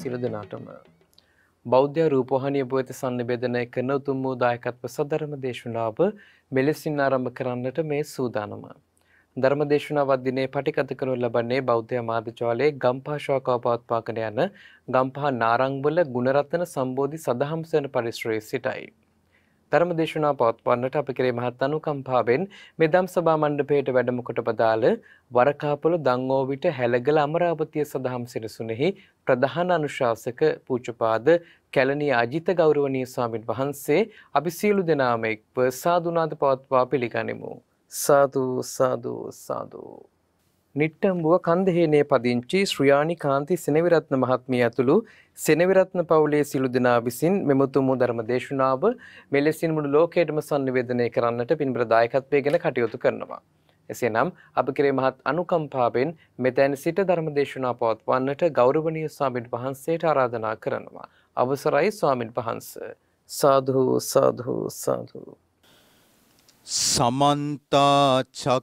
සියලු දෙනාටම බෞද්ධ රූපහානිය බොයත සම්නිවේදනය කරන උතුම් වූ දායකත්ව සදරම දේශනාව මෙලෙසින් ආරම්භ කරන්නට මේ සූදානම. ධර්ම දේශනාවක් දිනේ පටිගත කරනු ලබන්නේ බෞද්ධ මාධ්‍යාලයේ ගම්පහ ශාඛාව පවත්වාගෙන යන ගම්පහ නාරංගවල ගුණරත්න සම්බෝධි සදහම්සන පරිශ්‍රයේ සිටයි. ධර්මදේශනා පවත්වන්නට අප කෙරේ මහත් අනුකම්පාවෙන් මෙදම් සභා මණ්ඩපයට වැඩම කොට පදාළ වරකාපොළ දංගෝවිට හැලගල අමරාවතිය සදහම් සිරසුනේහි ප්‍රධාන අනුශාසක පූජ්‍යපාද කැලණිය අජිත ගෞරවනීය ස්වාමින් වහන්සේ අපි සියලු දෙනාම එක්ව සාදුනාද පවත්වා පිළිගනිමු සාදු සාදු සාදු නිට්ටම්බුව කන්දහේනේ පදිංචි ශ්‍රියානි කාන්ති සෙනවිරත්න මහත්මිය ඇතුළු සෙනවිරත්න පවුලේ සිළු දෙනා විසින් මෙමුතුමු ධර්ම දේශනාව මෙලෙසින් මුළු ලෝකයටම සංනිවේදනය කරන්නට පින්බර දායකත්වයගෙන කටයුතු කරනවා. එසේනම් අප කෙරේ මහත් අනුකම්පාවෙන් මෙතැන් සිට ධර්ම දේශනා පවත්වන්නට ගෞරවනීය ස්වාමින් වහන්සේට ආරාධනා කරනවා. අවසරයි ස්වාමින් වහන්ස. සාධු සාධු සාධු. සමන්තා චක්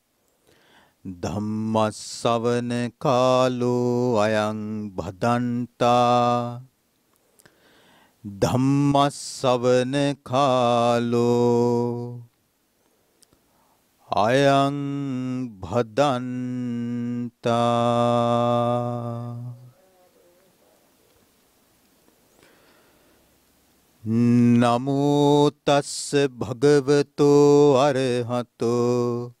ධම්මස්සවන කාලෝ අයං භදන්තා ධම්මස්සවන කාලෝ අයං භදන්තා නමෝ තස්ස භගවතෝ අරහතෝ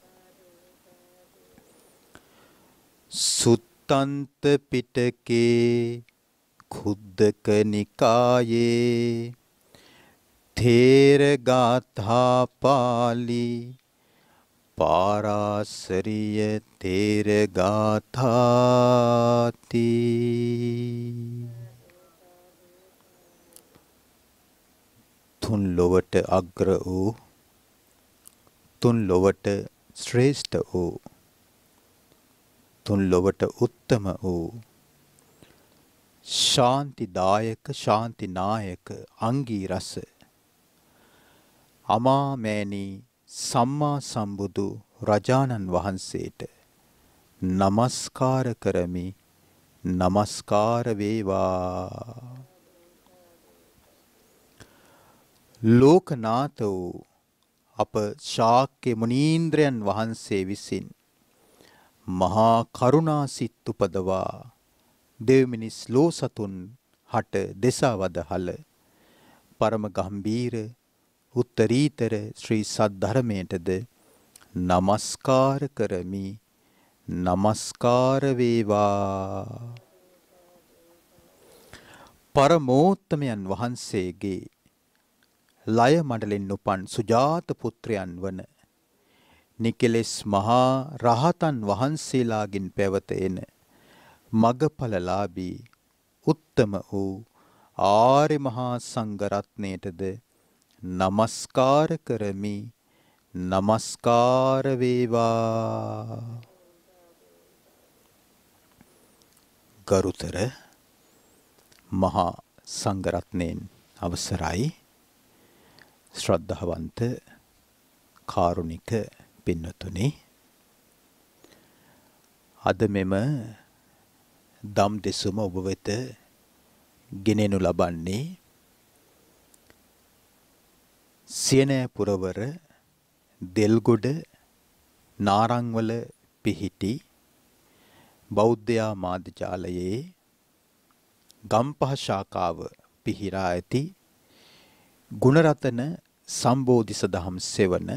සුත්තන්ත පිටකේ කුද්දක නිකායේ තේරගාථා පාලි පාරාසරිය තේරගාථාති තුන් ලොවට අග්‍ර වූ තුන් ලොවට ශ්‍රේෂ්ඨ වූ තුන් ලොවට උත්තම වූ ශාන්තිදායක ශාන්තිනායක අංගී රස අමාමෑණී සම්මා සම්බුදු රජාණන් වහන්සේට নমස්කාර කරමි নমස්කාර වේවා ලෝකනාත වූ අප ශාක්‍ය මුනීන්ද්‍රයන් වහන්සේ විසින් මහා කරුණාසිත් උපදවා දෙව්මිනිස් ලෝ සතුන් හට දෙසවදහල පරම ගම්බීර උත්තරීතර ශ්‍රී සද්ධර්මයටද নমස්කාර කරමි নমස්කාර වේවා පරමෝත්තමයන් වහන්සේගේ ලය මඩලෙන් උපන් සුජාත පුත්‍රයන් වන නිකලෙස් මහා රහතන් වහන්සේලාගෙන් පැවත එන මගඵලලාභී උත්තම වූ ආර්ය මහා සංඝරත්නයටද নমස්කාර කරමි নমස්කාර වේවා ගරුතර මහා සංඝරත්නයන් අවසරයි ශ්‍රද්ධාවන්ත කාරුණික පින්නතුනි අද මෙම දම් දෙසුම ඔබ වෙත ගෙනෙනු ලබන්නේ සියනෑ පුරවර දෙල්ගොඩ නාරංවල පිහිටි බෞද්ධයා මාධ්‍යාලයේ ගම්පහ ශාකාව පිහිරා ඇති ගුණරතන සම්බෝධිස දහම් සෙවන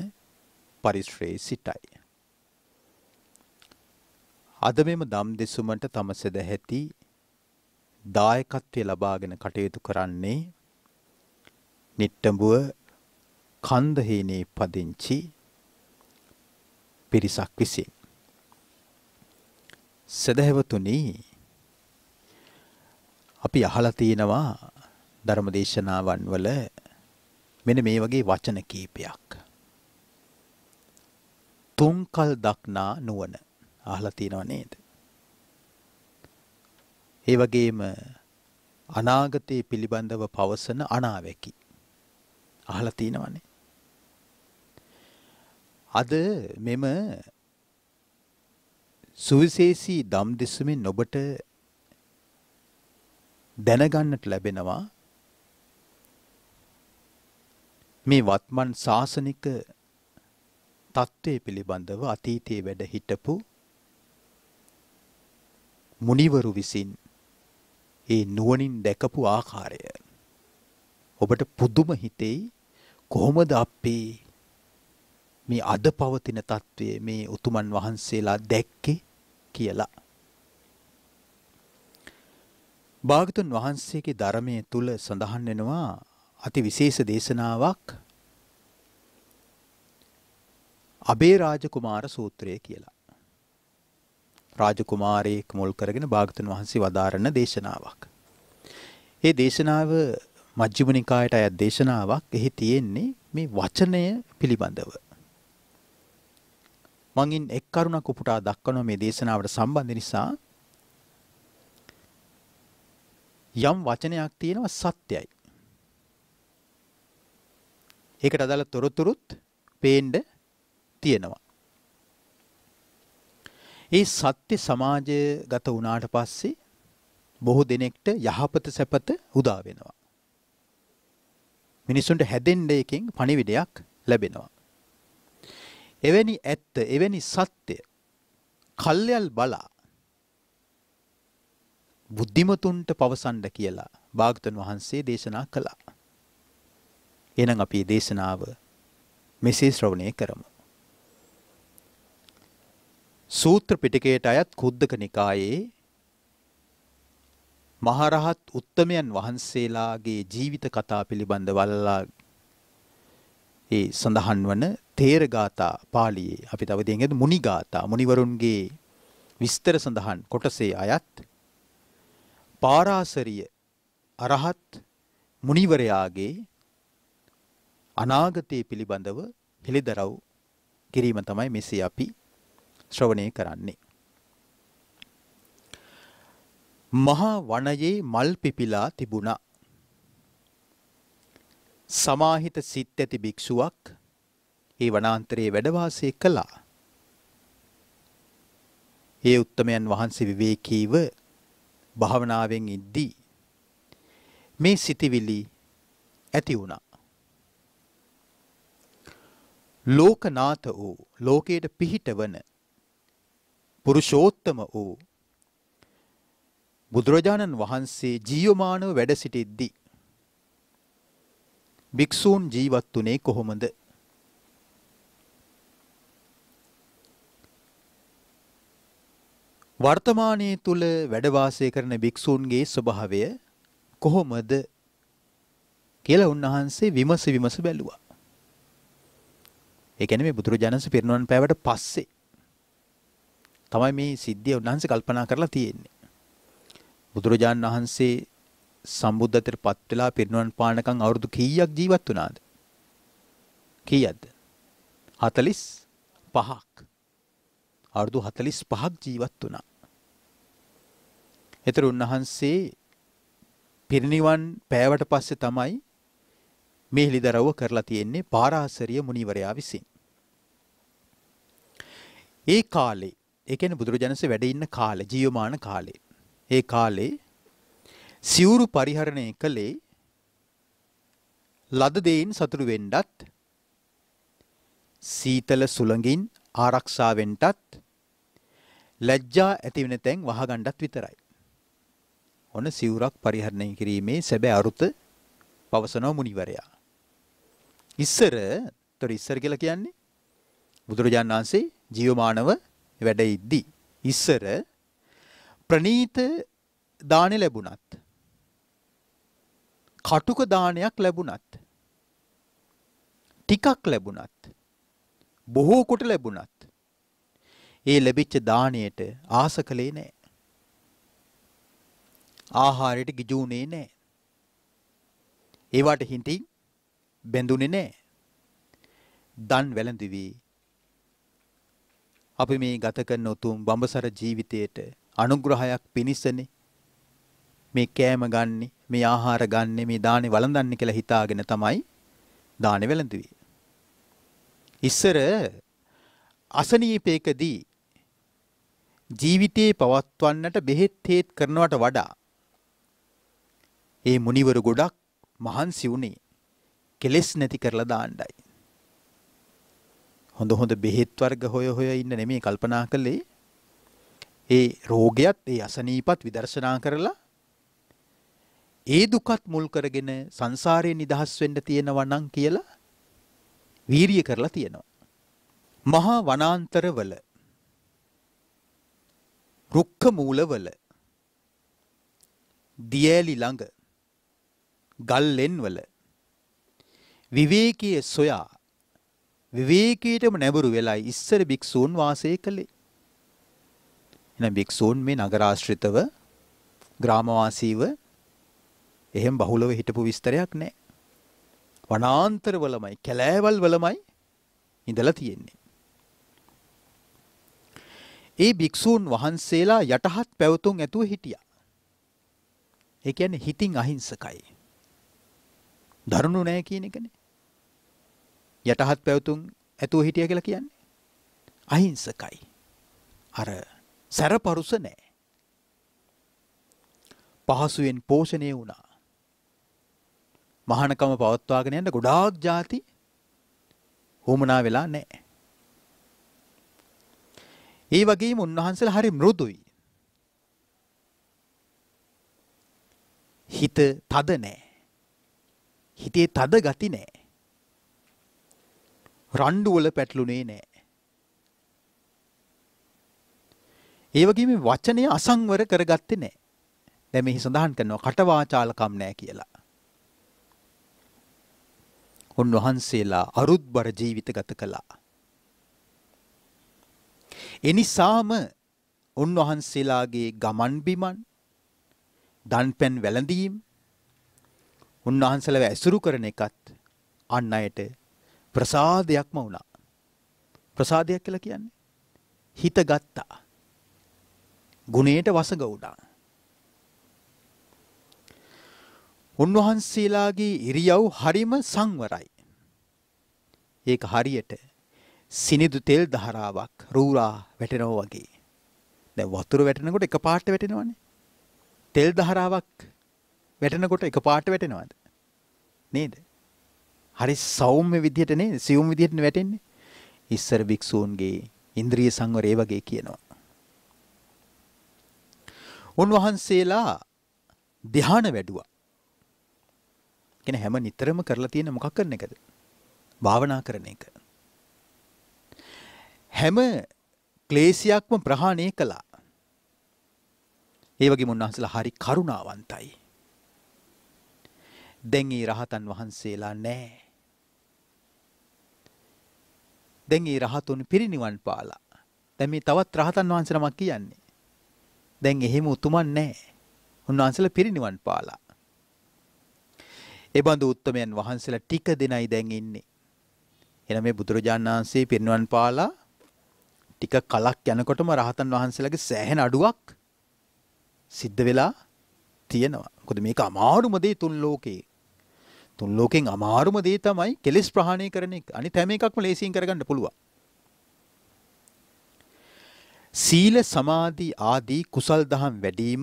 පරිශ්‍රයේ සිටයි. අද මෙම දම් දෙසුමට තම සැදැහැති දායකත්වය ලබාගෙන කටයුතු කරන්නේ නිට්ටඹුව කන්දහේනේ පදිංචි පිරිසක් විසින්. සැදැහැවතුනි අපි අහලා තියෙනවා ධර්මදේශනාවන් වල මෙන්න මේ වගේ වචන කීපයක්. තුන්කල් දක්නා නුවණ. අහලා තියෙනව නේද? ඒ වගේම අනාගතය පිළිබඳව පවසන අනාවැකි. අහලා තියෙනවනේ. අද මෙම සුවිශේෂී දම් දෙසුමින් ඔබට දැනගන්නට ලැබෙනවා මේ වත්මන් ශාසනික தත්ත්වය පිළිබඳව අතීතයේ වැඩ හිටපු මුනිවරු විසින් ඒ නුවණින් දැකපු ආකාරය ඔබට පුදුම හිතෙයි කොහොමද අපේ මේ අද පවතින తත්වයේ මේ උතුමන් වහන්සේලා දැක්කේ කියලා භාගතුන් වහන්සේගේ ධර්මයේ තුල සඳහන් වෙනවා අති විශේෂ දේශනාවක් අබේ රාජකුමාර සූත්‍රය කියලා. රාජකුමාරයෙක් මුල් කරගෙන භාගතුන් වහන්සේ වදාරන දේශනාවක්. ඒ දේශනාව මජ්ජිම නිකායට අයත් දේශනාවක් එහි තියෙන්නේ මේ වචනය පිළිබඳව. මංගින් එක් කරුණක් උපුටා දක්වන මේ දේශනාවට සම්බන්ධ නිසා යම් වචනයක් තියෙනවා සත්‍යයි. ඒකට අදාළ තොරතුරුත් පේන්න තියෙනවා. ඒ සත්‍ය සමාජය ගත වුණාට පස්සේ බොහෝ දෙනෙක්ට යහපත සැපත උදා වෙනවා. මිනිසුන්ට හැදෙන්න එකෙන් පණිවිඩයක් ලැබෙනවා. එවැනි ඇත්ත එවැනි සත්‍ය කල්යල් බලා බුද්ධිමතුන්ට පවසන්ඩ කියලා භාගතන් වහන්සේ දේශනා කළා. එනම් අපි දේශනාව මෙසේ ශ්‍රවණය කරමු. සූත්‍ර පිටකයට අයත් කුද්දක නිකායේ මහරහත් උත්තමයන් වහන්සේලාගේ ජීවිත කතා පිළිබඳ වල්ලා ඒ සඳහන් වන තේරගාථා පාලියේ අපි තව දෙයකට මුනිගාථා මුනිවරුන්ගේ විස්තර සඳහන් කොටසේ අයත් පාරාසරිය අරහත් මුනිවරයාගේ අනාගතය පිළිබඳව පිළිදරව් කිරීම තමයි මෙසේ අපි ශ්‍රවණය කරන්නේ. මහා වනයේ මල් පිපිලා තිබුණා. සමාහිත සිත් ඇති භික්ෂුවක් ඒ වනාන්තරයේ වැඩවාසය කළා. ඒ උත්තමයන් වහන්සේ විවේකීව භාවනාවෙන් ඉද්දී මේ සිටිවිලි ඇති වුණා. ලෝකනාත වූ ලෝකයට පිහිටවන පුරුෂෝත්තම වූ බුදුරජාණන් වහන්සේ ජීවමානව වැඩ සිටිද්දී භික්ෂූන් ජීවත් වුණේ කොහොමද? වර්තමානයේ තුල වැඩ වාසය කරන භික්ෂූන්ගේ ස්වභාවය කොහොමද කියලා උන්වහන්සේ විමස විමස බැලුවා. ඒ කියන්නේ මේ බුදුරජාණන්සේ පිරිනොන් පෑවට පස්සේ තමයි මේ සිද්ධිය උන්වහන්සේ කල්පනා කරලා තියෙන්නේ. බුදුරජාන් වහන්සේ සම්බුද්ධත්වයට පත් වෙලා පිරිනුවන් පානකම් අවුරුදු කීයක් ජීවත් වුණාද? කීයක්ද? 45ක්. අවුරුදු 45ක් ජීවත් වුණා. ඒතර උන්වහන්සේ පිරිනිවන් පෑවට පස්සේ තමයි මේ හිලිදරව්ව කරලා තියෙන්නේ පාරාසරිය මුනිවරයා විසින්. ඒ කාලේ ඒ කියන්නේ බුදුරජාණන්සේ වැඩ ඉන්න කාලේ ජීවමාන කාලේ. ඒ කාලේ සිවුරු පරිහරණය කළේ ලද දෙයින් සතුරු වෙන්නත් සීතල සුළඟින් ආරක්ෂා වෙන්නත් ලැජ්ජා ඇති වෙන තැන් වහගන්නත් විතරයි. ඔන්න සිවුරක් පරිහරණය කිරීමේ සැබෑ අරුත පවසන මුනිවරයා. ඉස්සර, ତොර ඉස්සර කියලා කියන්නේ බුදුරජාණන් වහන්සේ ජීවමානව වැඩ ඉද්දී ඉස්සර ප්‍රනීත දානෙ ලැබුණත් කටුක දානයක් ලැබුණත් ටිකක් ලැබුණත් බොහෝ කොට ලැබුණත් ඒ ලැබිච්ච දාණයට ආස කළේ නැහැ. ආහාරයට ගිජුුනේ නැහැ. ඒවට හිතින් බැඳුනේ නැහැ. දන් වැළඳුවේ අපි මේ ගත කරන උතුම් බඹසර ජීවිතයට අනුග්‍රහයක් පිණිසනේ මේ කෑම ගන්නෙ, මේ ආහාර ගන්නෙ, මේ දානේ වළඳන්නේ කියලා හිතාගෙන තමයි දානේ වැළඳුවේ. ඉස්සර අසනීපයකදී ජීවිතේ පවත්වන්නට බෙහෙත් හේත් කරනවට වඩා ඒ මුනිවරු ගොඩක් මහන්සි වුණේ කෙලෙස් නැති කරලා දාන්නයි. හොඳ හොඳ බෙහෙත් වර්ග හොය හොය ඉන්න නෙමෙයි කල්පනා කළේ ඒ රෝගයත් ඒ අසනීපත් විදර්ශනා කරලා ඒ දුකත් මුල් කරගෙන සංසාරයෙන් නිදහස් වෙන්න තියෙනවා නම් කියලා වීරිය කරලා තියෙනවා. මහා වනාන්තරවල රුක්ක මූලවල දියෑලි ළඟ ගල්ලෙන්වල විවේකයේ සොයා විවේකීටම නැඹුරු වෙලා ඉස්සර භික්ෂූන් වාසය කළේ. එහෙනම් භික්ෂූන් මේ නගරාශ්‍රිතව ග්‍රාමවාසීව එහෙම බහුලව හිටපු විස්තරයක් නැහැ. වනාන්තරවලමයි කැලෑවල් වලමයි ඉඳලා තියෙන්නේ. ඒ භික්ෂූන් වහන්සේලා යටහත් පැවතුම් ඇතුව හිටියා. ඒ කියන්නේ හිතින් අහිංසකයි. දරුණු නෑ කියන එකනේ. යටහත් පැවතුම් ඇතුව හිටිය කියලා කියන්නේ. අහිංසකයි. අර සැරපරුස නෑ. පහසුවෙන් පෝෂණය වුණා. මහනකම පවත්වාගෙන යන්න ගොඩාක් ಜಾති හුමනා වෙලා නෑ. ඒ වගේම උන්වහන්සේලා හරි මෘදුයි. හිත තද නෑ. හිතේ තද ගති නෑ. රණ්ඩුවල පැටලුනේ නෑ. ඒවගේම වචනය අසංවර කරගත්තේ නෑ. දැ මෙහි සඳහන් කරනවා කටවාචාලකම් නෑ කියලා. උන්වහන්සේලා අරුත්බර ජීවිත ගත කළා. එනිසාම උන්වහන්සේලාගේ ගමන් බිමන් දන්පැන් වැළඳීම් උන්වහන්සලව ඇසුරු කරන එකත් අන් අයට ප්‍රසාදයක්ම වුණා. ප්‍රසාදයක් කියලා කියන්නේ හිත ගත්තා. ගුණයට වසඟ වුණා. උන්වහන්සේලාගේ ඉරියව් හරිම සංවරයි. ඒක හරියට සිනිදු තෙල් ධාරාවක් රූරා වැටෙනවා වගේ. දැන් වතුර වැටෙනකොට එකපාරට වැටෙනවනේ. තෙල් ධාරාවක් වැටෙනකොට එකපාරට වැටෙනවද? නේද? හරි සෞම්‍ය විදියට නේ සියුම් විදියට වැටෙන්නේ. ඉස්සර භික්ෂූන්ගේ ඉන්ද්‍රිය සංවරය වගේ කියනවා. උන්වහන්සේලා ධ්‍යාන වැඩුවා. කියන හැම නිතරම කරලා තියෙන මොකක් කරන එකද? භාවනා කරන එක. හැම ක්ලේශයක්ම ප්‍රහාණය කළා. ඒ වගේම උන්වහන්සේලා හරි කරුණාවන්තයි. දැන් ඒ රහතන් වහන්සේලා නැහැ. දැන් ඒ රහතුන් පිරිනිවන් පාලා. දැන් මේ තවත් රහතන් වහන්සේ නමක් කියන්නේ. දැන් එහෙම උතුමන් නැහැ. උන්වහන්සේලා පිරිනිවන් පාලා. ඒ බඳු උත්තමයන් වහන්සේලා ටික දෙනයි දැන් ඉන්නේ. එහෙනම් මේ බුදුරජාණන් වහන්සේ පිරිනිවන් පාලා ටික කලක් යනකොටම රහතන් වහන්සේලාගේ සෑහෙන අඩුවක් සිද්ධ වෙලා තියෙනවා. මොකද මේක අමාරුම දේ තුන් ලෝකේ. තුන් ලෝකෙන් අමාරුම දේ තමයි කෙලෙස් ප්‍රහාණය කරන එක. අනිත් හැම එකක්ම ලේසියෙන් කරගන්න පුළුවන්. සීල සමාධි ආදී කුසල් දහම් වැඩිම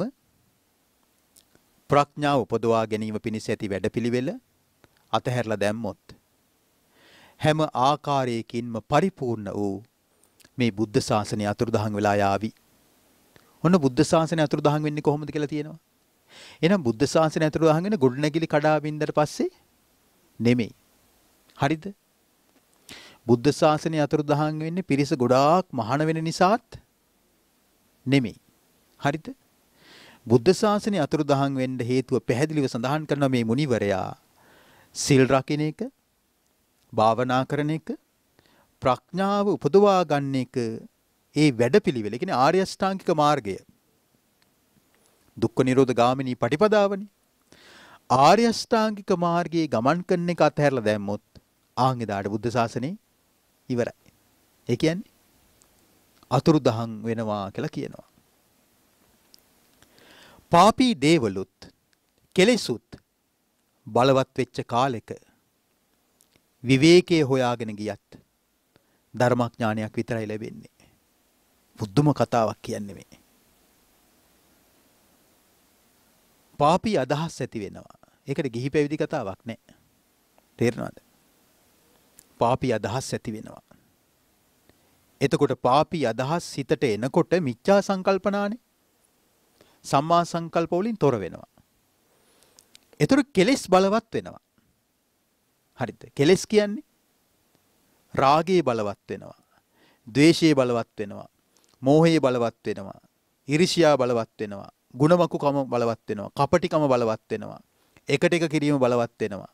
ප්‍රඥාව උපදවා ගැනීම පිණිස ඇති වැඩපිළිවෙල අතහැරලා දැම්මොත් හැම ආකාරයකින්ම පරිපූර්ණ වූ මේ බුද්ධ ශාසනය අතුරුදහන් වෙලා යාවි. ඔන්න බුද්ධ ශාසනය අතුරුදහන් වෙන්නේ කොහොමද කියලා තියෙනවා. එහෙනම් බුද්ධ ශාසනය ඇතුළත අහගෙන ගොඩනැගිලි කඩා බින්දට පස්සේ නෙමෙයි. හරිද? බුද්ධ ශාසනය අතුරුදහන් වෙන්නේ පිරිස ගොඩාක් මහාන වෙන නිසාත් නෙමෙයි. හරිද? බුද්ධ ශාසනය අතුරුදහන් වෙන්න හේතුව පැහැදිලිව සඳහන් කරන මේ මුනිවරයා සිල් රකින්න එක, භාවනා කරන එක, ප්‍රඥාව උපදවා ගන්න එක ඒ වැඩපිළිවෙල කියන්නේ ආර්ය අෂ්ටාංගික මාර්ගය දුක්ඛ නිරෝධ ගාමිනී පටිපදාවනේ. ආර්ය අෂ්ටාංගික මාර්ගයේ ගමන් කරන එක අතහැරලා දැම්මොත් ආන් එදාට බුද්ධ ශාසනේ ඉවරයි. ඒ කියන්නේ අතුරුදහන් වෙනවා කියලා කියනවා. පාපී දේවලුත් කෙලෙසුත් බලවත් වෙච්ච කාලෙක විවේකයේ හොයාගෙන ගියත් ධර්මඥානයක් විතරයි ලැබෙන්නේ. බුද්ධම කතාවක් කියන්නේ මේ. පාපී අදහස් ඇති වෙනවා ඒකට ගිහි පැවිදි කතාවක් නෑ තේරෙනවද පාපී අදහස් ඇති වෙනවා එතකොට පාපී අදහස් හිතට එනකොට මිච්ඡා සංකල්පනානේ සම්මා සංකල්ප වලින් තොර වෙනවා එතකොට කෙලෙස් බලවත් වෙනවා හරිද කෙලෙස් කියන්නේ රාගයේ බලවත් වෙනවා ද්වේෂයේ බලවත් වෙනවා මෝහයේ බලවත් වෙනවා ඉරිෂියා බලවත් වෙනවා ಗುಣමකුකම බලවත් වෙනවා. කපටිකම බලවත් වෙනවා. එකට එක කිරීම බලවත් වෙනවා.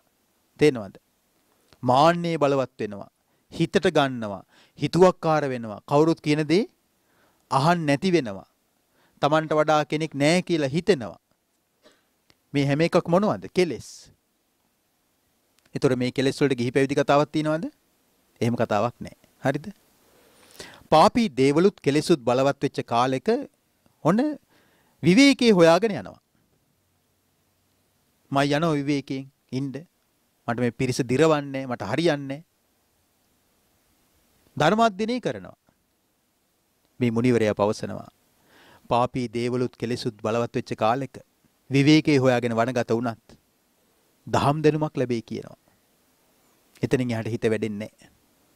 තේනවද? මාන්නයේ බලවත් වෙනවා. හිතට ගන්නවා. හිතුවක්කාර වෙනවා. කවුරුත් කියන දේ අහන්න නැති වෙනවා. Tamanට වඩා කෙනෙක් නැහැ කියලා හිතෙනවා. මේ හැම එකක් මොනවද? කෙලෙස්. ඒතර මේ කෙලෙස් වලට ගිහි පැවිදි කතාවක් තියෙනවද? එහෙම කතාවක් නැහැ. හරිද? පාපී දේවලුත් කෙලෙසුත් බලවත් වෙච්ච කාලෙක ඔන්න විවේකේ හොයාගෙන යනවා. මම යනවා විවේකයෙන් ඉන්න. මට මේ පිරිස දිරවන්නේ මට හරියන්නේ ධර්මාධ්‍යනය කරනවා. මේ මුනිවරයා පවසනවා. පාපී දේවලුත් කෙලෙසුත් බලවත් වෙච්ච කාලෙක විවේකේ හොයාගෙන වනගත වුණත් දහම් දෙනුමක් ලැබෙයි කියනවා. එතනින් එහාට හිත වැඩෙන්නේ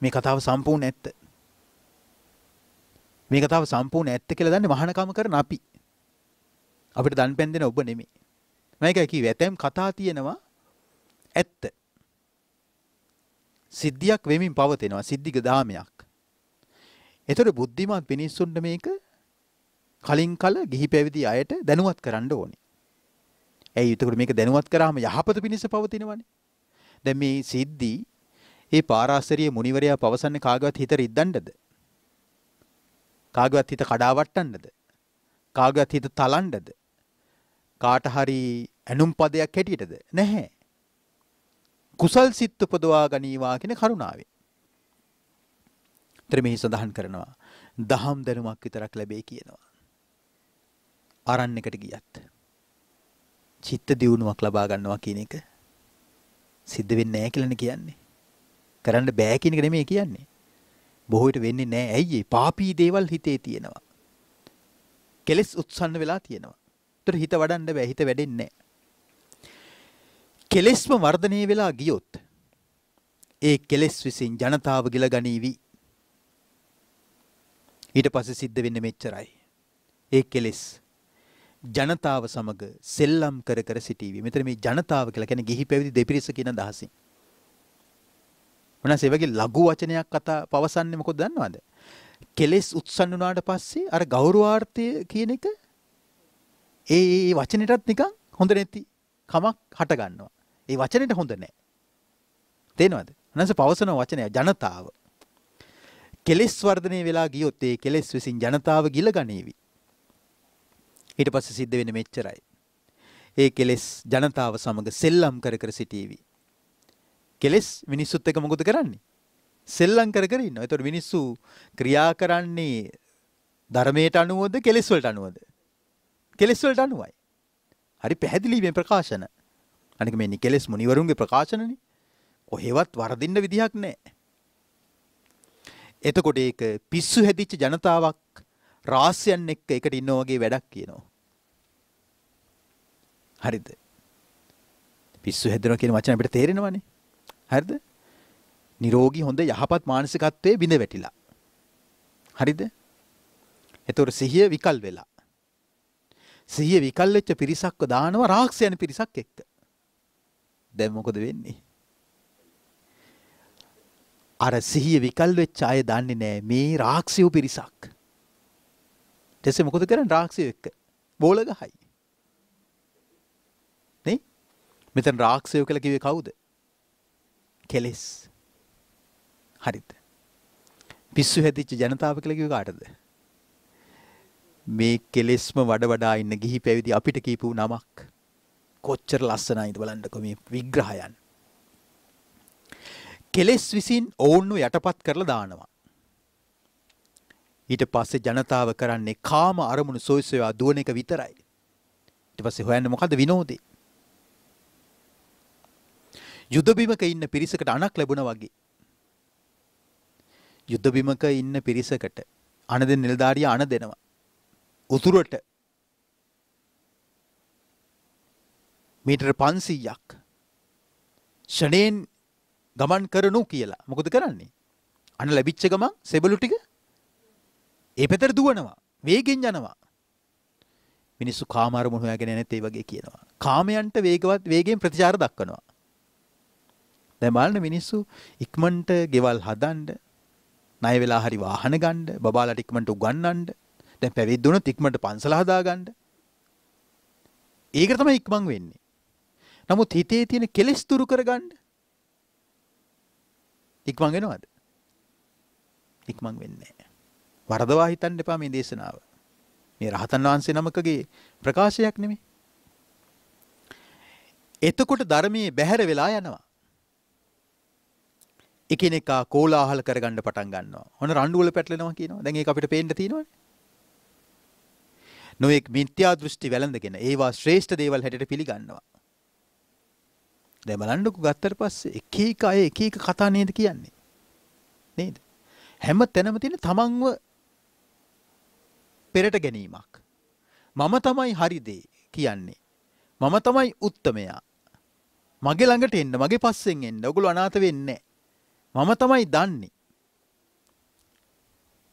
මේ කතාව සම්පූර්ණ ඇත්ත. මේ කතාව සම්පූර්ණ ඇත්ත කියලා දන්නේ මහානකම කරන අපි. අපිට දන් පැන්දෙන ඔබ නෙමෙයි. මේකයි කිව්වේ ඇතැම් කතා තියෙනවා ඇත්ත. සිද්ධියක් වෙමින් පවතිනවා සිද්ධික දාමයක්. ඒතර බුද්ධිමත් මිනිස්සුන්ට මේක කලින් කල ගිහි පැවිදි අයට දැනුවත් කරන්න ඕනේ. ඇයි එතකොට මේක දැනුවත් කරාම යහපත පිණිස පවතිනවනේ. දැන් මේ සිද්ධි ඒ පාරාසරිය මුනිවරයා පවසන්නේ කාගවත් හිත රිද්දන්නද? කාගවත් හිත කඩාවට්ටන්නද? කාගවත් හිත තලන්නද? කාට හරි ඇනුම් පදයක් හැටියටද නැහැ. කුසල් සිත් උපදවා ගනීවා කියන කරුණාවෙන්. ත්‍රිමෙහි සඳහන් කරනවා දහම් දැනුමක් විතරක් ලැබේ කියනවා. අරන් එකට ගියත් චිත්ත දියුණුවක් ලබා ගන්නවා කියන එක සිද්ධ වෙන්නේ නැහැ කියලානේ කියන්නේ. කරන්න බෑ කියන එක නෙමෙයි කියන්නේ. බොහෝ විට වෙන්නේ නැහැ. ඇයි ඒ? පාපී දේවල් හිතේ තියෙනවා. කෙලෙස් උත්සන්න වෙලා තියෙනවා. තොට හිත වඩන්න බෑ හිත වැඩෙන්නේ. කෙලෙස්ම වර්ධනය වෙලා ගියොත් ඒ කෙලෙස් විසින් ජනතාව ගිල ගනීවි. ඊට පස්සේ සිද්ධ වෙන්නේ මෙච්චරයි. ඒ කෙලෙස් ජනතාව සමග සෙල්ලම් කර කර සිටීවි. මෙතන මේ ජනතාව කියලා කියන්නේ ගිහි පැවිදි දෙපිරිස කියන දහසින්. මොනවාසේ වගේ ලඝු වචනයක් කතා පවසන්නේ මොකද දන්නවද? කෙලෙස් උත්සන්න වුණාට පස්සේ අර ගෞරවාර්ථය කියන එක ඒ වචනයටත් නිකන් හොඳ නැති කමක් හටගන්නවා. ඒ වචනෙට හොඳ නැහැ. තේනවද? නැන්ස පවසන වචනය ජනතාව. කෙලෙස් වර්ධනය වෙලා ගියොත් ඒ කෙලෙස් විසින් ජනතාව ගිල ගනීවි. ඊට පස්සේ සිද්ධ වෙන්නේ මෙච්චරයි. ඒ කෙලෙස් ජනතාව සමග සෙල්ලම් කර කර සිටීවි. කෙලෙස් මිනිස්සුත් එක්ක මොකද කරන්නේ? සෙල්ලම් කර කර ඉන්නවා. ඒතකොට මිනිස්සු ක්‍රියා කරන්නේ ධර්මයට අනුවද කෙලෙස් වලට අනුවද? කෙලෙස්වලට අනුවයි. හරි පැහැදිලි මේ ප්‍රකාශන. අනික මේ නිකෙලෙස් මුනිවරුන්ගේ ප්‍රකාශනනේ. කොහෙවත් වරදින්න විදිහක් නැහැ. එතකොට ඒක පිස්සු හැදිච්ච ජනතාවක් රාස්යන් එක්ක එකට ඉන්නා වගේ වැඩක් කියනවා. හරිද? පිස්සු හැදෙනවා කියන වචන අපිට තේරෙනවනේ. හරිද? නිරෝගී හොඳ යහපත් මානසිකත්වයේ බිඳ වැටිලා. හරිද? එතකොට සිහිය විකල් වෙලා. සිහිය විකල් වෙච්ච පිරිසක්ව දානවා රාක්ෂයන් පිරිසක් එක්ක. දැන් මොකද වෙන්නේ? අර සිහිය විකල් වෙච්ච අය දන්නේ නැහැ මේ රාක්ෂිය පිරිසක්. ඊටසේ මොකද කරන්නේ රාක්ෂිය එක්ක? බෝල ගහයි. නේ? මෙතන රාක්ෂයෝ කියලා කිව්වේ කවුද? කෙලස්. හරිද? පිස්සු හැදිච්ච ජනතාව කියලා කිව්වේ කාටද? මේ කෙලෙස්ම වඩ වඩා ඉන්න ගිහි පැවිදි අපිට කියපු නමක් කොච්චර ලස්සනයිද බලන්නකෝ මේ විග්‍රහයන්. කෙලෙස් විසින් ඔවුන්ව යටපත් කරලා දානවා. ඊට පස්සේ ජනතාව කරන්නේ කාම අරමුණු සොයිසොයා දුවන එක විතරයි. ඊට පස්සේ හොයන්නේ මොකද විනෝදේ? යුදබිමක ඉන්න පිරිසකට අණක් ලැබුණා වගේ. යුද්ධබිමක ඉන්න පිරිසකට අණ දෙන නිලධාරියා අණ දෙනවා. උතුරට මීටර් 500ක් ෂණයෙන් ගමන් කරනු කියලා. මොකද කරන්නේ? අන ලැබිච්ච ගමන් සෙබළු ටික ඒ පැතර දුවනවා. වේගෙන් යනවා. මිනිස්සු කාමාරමුණු හොයාගෙන නැත් ඒ වගේ කියනවා. කාමයන්ට වේගවත් වේගයෙන් ප්‍රතිචාර දක්වනවා. දැන් බලන්න මිනිස්සු ඉක්මනට ගෙවල් හදන්න ණය වෙලා හරි වාහන ගන්න බබාලට ඉක්මනට උගන්නන්න දැන් පැවිද්ද වුණොත් ඉක්මනට පන්සල හදාගන්න. ඒක තමයි ඉක්මන් වෙන්නේ. නමුත් හිතේ තියෙන කෙලෙස් දුරු කරගන්න ඉක්මන් වෙනවද? ඉක්මන් වෙන්නේ නැහැ. වරදවා හිතන්න එපා මේ දේශනාව. මේ රහතන් වහන්සේ නමකගේ ප්‍රකාශයක් නෙමෙයි. එතකොට ධර්මයේ බැහැර වෙලා යනවා. එකිනෙකා කෝලාහල කරගන්න පටන් ගන්නවා. ඔන්න රණ්ඩු වල පැටලෙනවා කියනවා. දැන් ඒක අපිට පේන්න තියෙනවනේ. නොඑක් මිත්‍යා දෘෂ්ටි වැළඳගෙන ඒවා ශ්‍රේෂ්ඨ දේවල් හැටියට පිළිගන්නවා. දැන් බලන්නකෝ ගත්තට පස්සේ එක එක අය එක එක කතා නේද කියන්නේ. නේද? හැම තැනම තියෙන තමන්ව පෙරට ගැනීමක්. මම තමයි හරි දේ කියන්නේ. මම තමයි උත්තමයා. මගේ ළඟට එන්න, මගේ පස්සෙන් එන්න. ඔගොල්ලෝ අනාථ වෙන්නේ මම තමයි දන්නේ.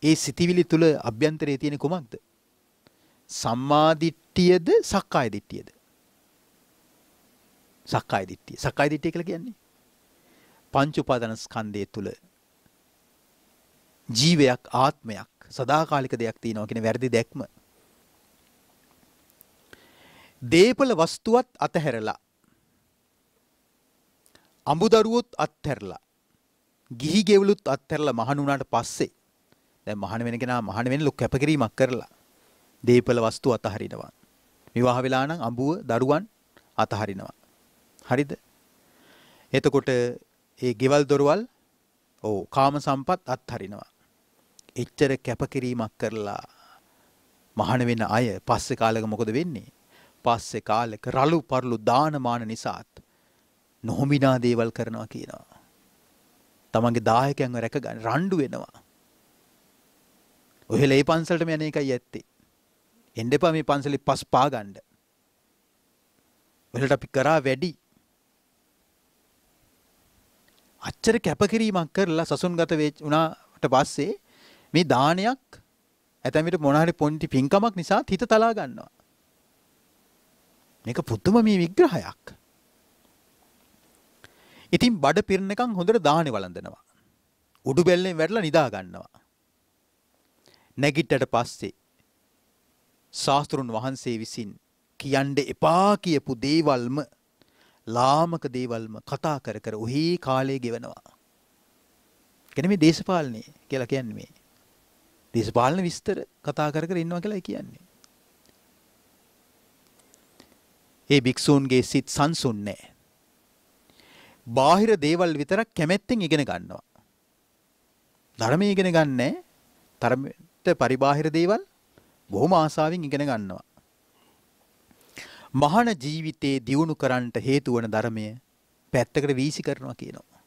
ඒ සිතිවිලි තුල අභ්‍යන්තරයේ තියෙන කුමක්ද? සම්මාදිට්ඨියද සක්කාය දිට්ඨියද? සක්කාය දිට්ඨිය. සක්කාය දිට්ඨිය කියලා කියන්නේ පංච උපාදානස්කන්ධය තුල ජීවයක් ආත්මයක් සදාකාලික දෙයක් තියෙනවා කියන වැරදි දැක්ම. දේපල වස්තුවත් අතහැරලා අඹදරුවොත් අත්හැරලා ගිහි ගෙවලුත් අත්හැරලා මහණුණාට පස්සේ දැන් මහණ වෙන කෙනා මහණ වෙන ලොකු කැපකිරීමක් කරලා දීපල වස්තු අතහරිනවා. විවාහ වෙලා නම් අඹුව දරුවන් අතහරිනවා. හරිද? එතකොට ඒ ගෙවල් දොරවල් ඕ කාම සම්පත් අත්හරිනවා. එච්චර කැපකිරීමක් කරලා මහාන වෙන අය පස්සේ කාලෙක මොකද වෙන්නේ? පස්සේ කාලෙක රළු පරළු දානමාන නිසාත් නොහොමිනා දේවල් කරනවා කියනවා. තමන්ගේ දායකයන්ව රැක ගන්න රණ්ඩු වෙනවා. ඔහෙල ඒ පන්සලටම යන එකයි ඇත්තේ. එන්න එපා මේ පන්සලේ පස් පා ගන්න. වලට අපි කරා වැඩි. අච්චර කැපකිරීමක් කරලා සසුන්ගත වුණාට පස්සේ මේ දානයක් ඇතැම් විට මොන හරි පොන්ටි පින්කමක් නිසා හිත තලා ගන්නවා. මේක පුදුම මේ විග්‍රහයක්. ඉතින් බඩ පිරෙනකන් හොඳට දාහනේ වළඳනවා. උඩු බැල්ලෙන් වැටලා නිදා ගන්නවා. නැගිටට පස්සේ ශාස්තෘන් වහන්සේ විසින් කියන්ඩ එපා කියපු දේවල්ම ලාමක දේවල්ම කතා කර කර ඔහි කාලය ගෙවනවා. ගැන මේ දේශපාලනය කියලා කියන්න මේ. දේශපාලන විස්තර කතා කර කර ඉන්නවා කියලා කියන්නේ. ඒ භික්‍ෂූන්ගේ සිත් සංසුන් නෑ. බාහිර දේවල් විතරක් කැමැත්තෙන් ඉගෙන ගන්නවා. ධර්මය ඉගෙන ගන්නෑ තරමට පරිබාහිර දේවල් බොහොම ආසාවෙන් ඉගෙන ගන්නවා. මහාන ජීවිතේ දියුණු කරන්නට හේතු වන ධර්මය පැත්තකට වීසි කරනවා කියනවා.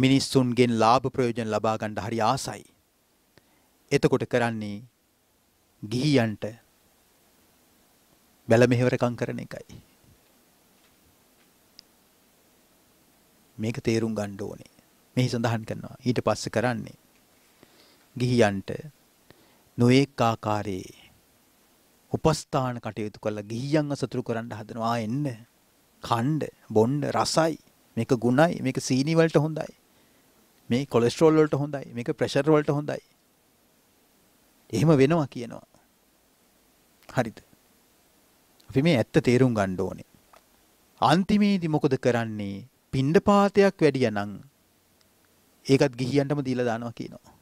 මිනිස්සුන්ගෙන් ලාභ ප්‍රයෝජන ලබා ගන්න හරි ආසයි. එතකොට කරන්නේ ගිහියන්ට බැල මෙහෙවරකම් කරන එකයි. මේක තේරුම් ගන්න ඕනේ. මෙහි සඳහන් කරනවා. ඊට පස්සේ කරන්නේ ගිහියන්ට නොඑක් ආකාරයේ උපස්ථාන කටයුතු කරලා ගිහියන්ව සතුරු කරන්න හදනවා එන්න. කණ්ඩ, බොණ්ඩ රසයි. මේක ගුණයි, මේක සීනි වලට හොඳයි. මේ කොලෙස්ටරෝල් වලට හොඳයි, මේක ප්‍රෙෂර් වලට හොඳයි. එහෙම වෙනවා කියනවා. හරිද? අපි මේ ඇත්ත තේරුම් ගන්න ඕනේ. අන්තිමේදී මොකද කරන්නේ? පිණ්ඩපාතයක් වැඩියනම් ඒකත් ගිහියන්ටම දීලා දානවා කියනවා.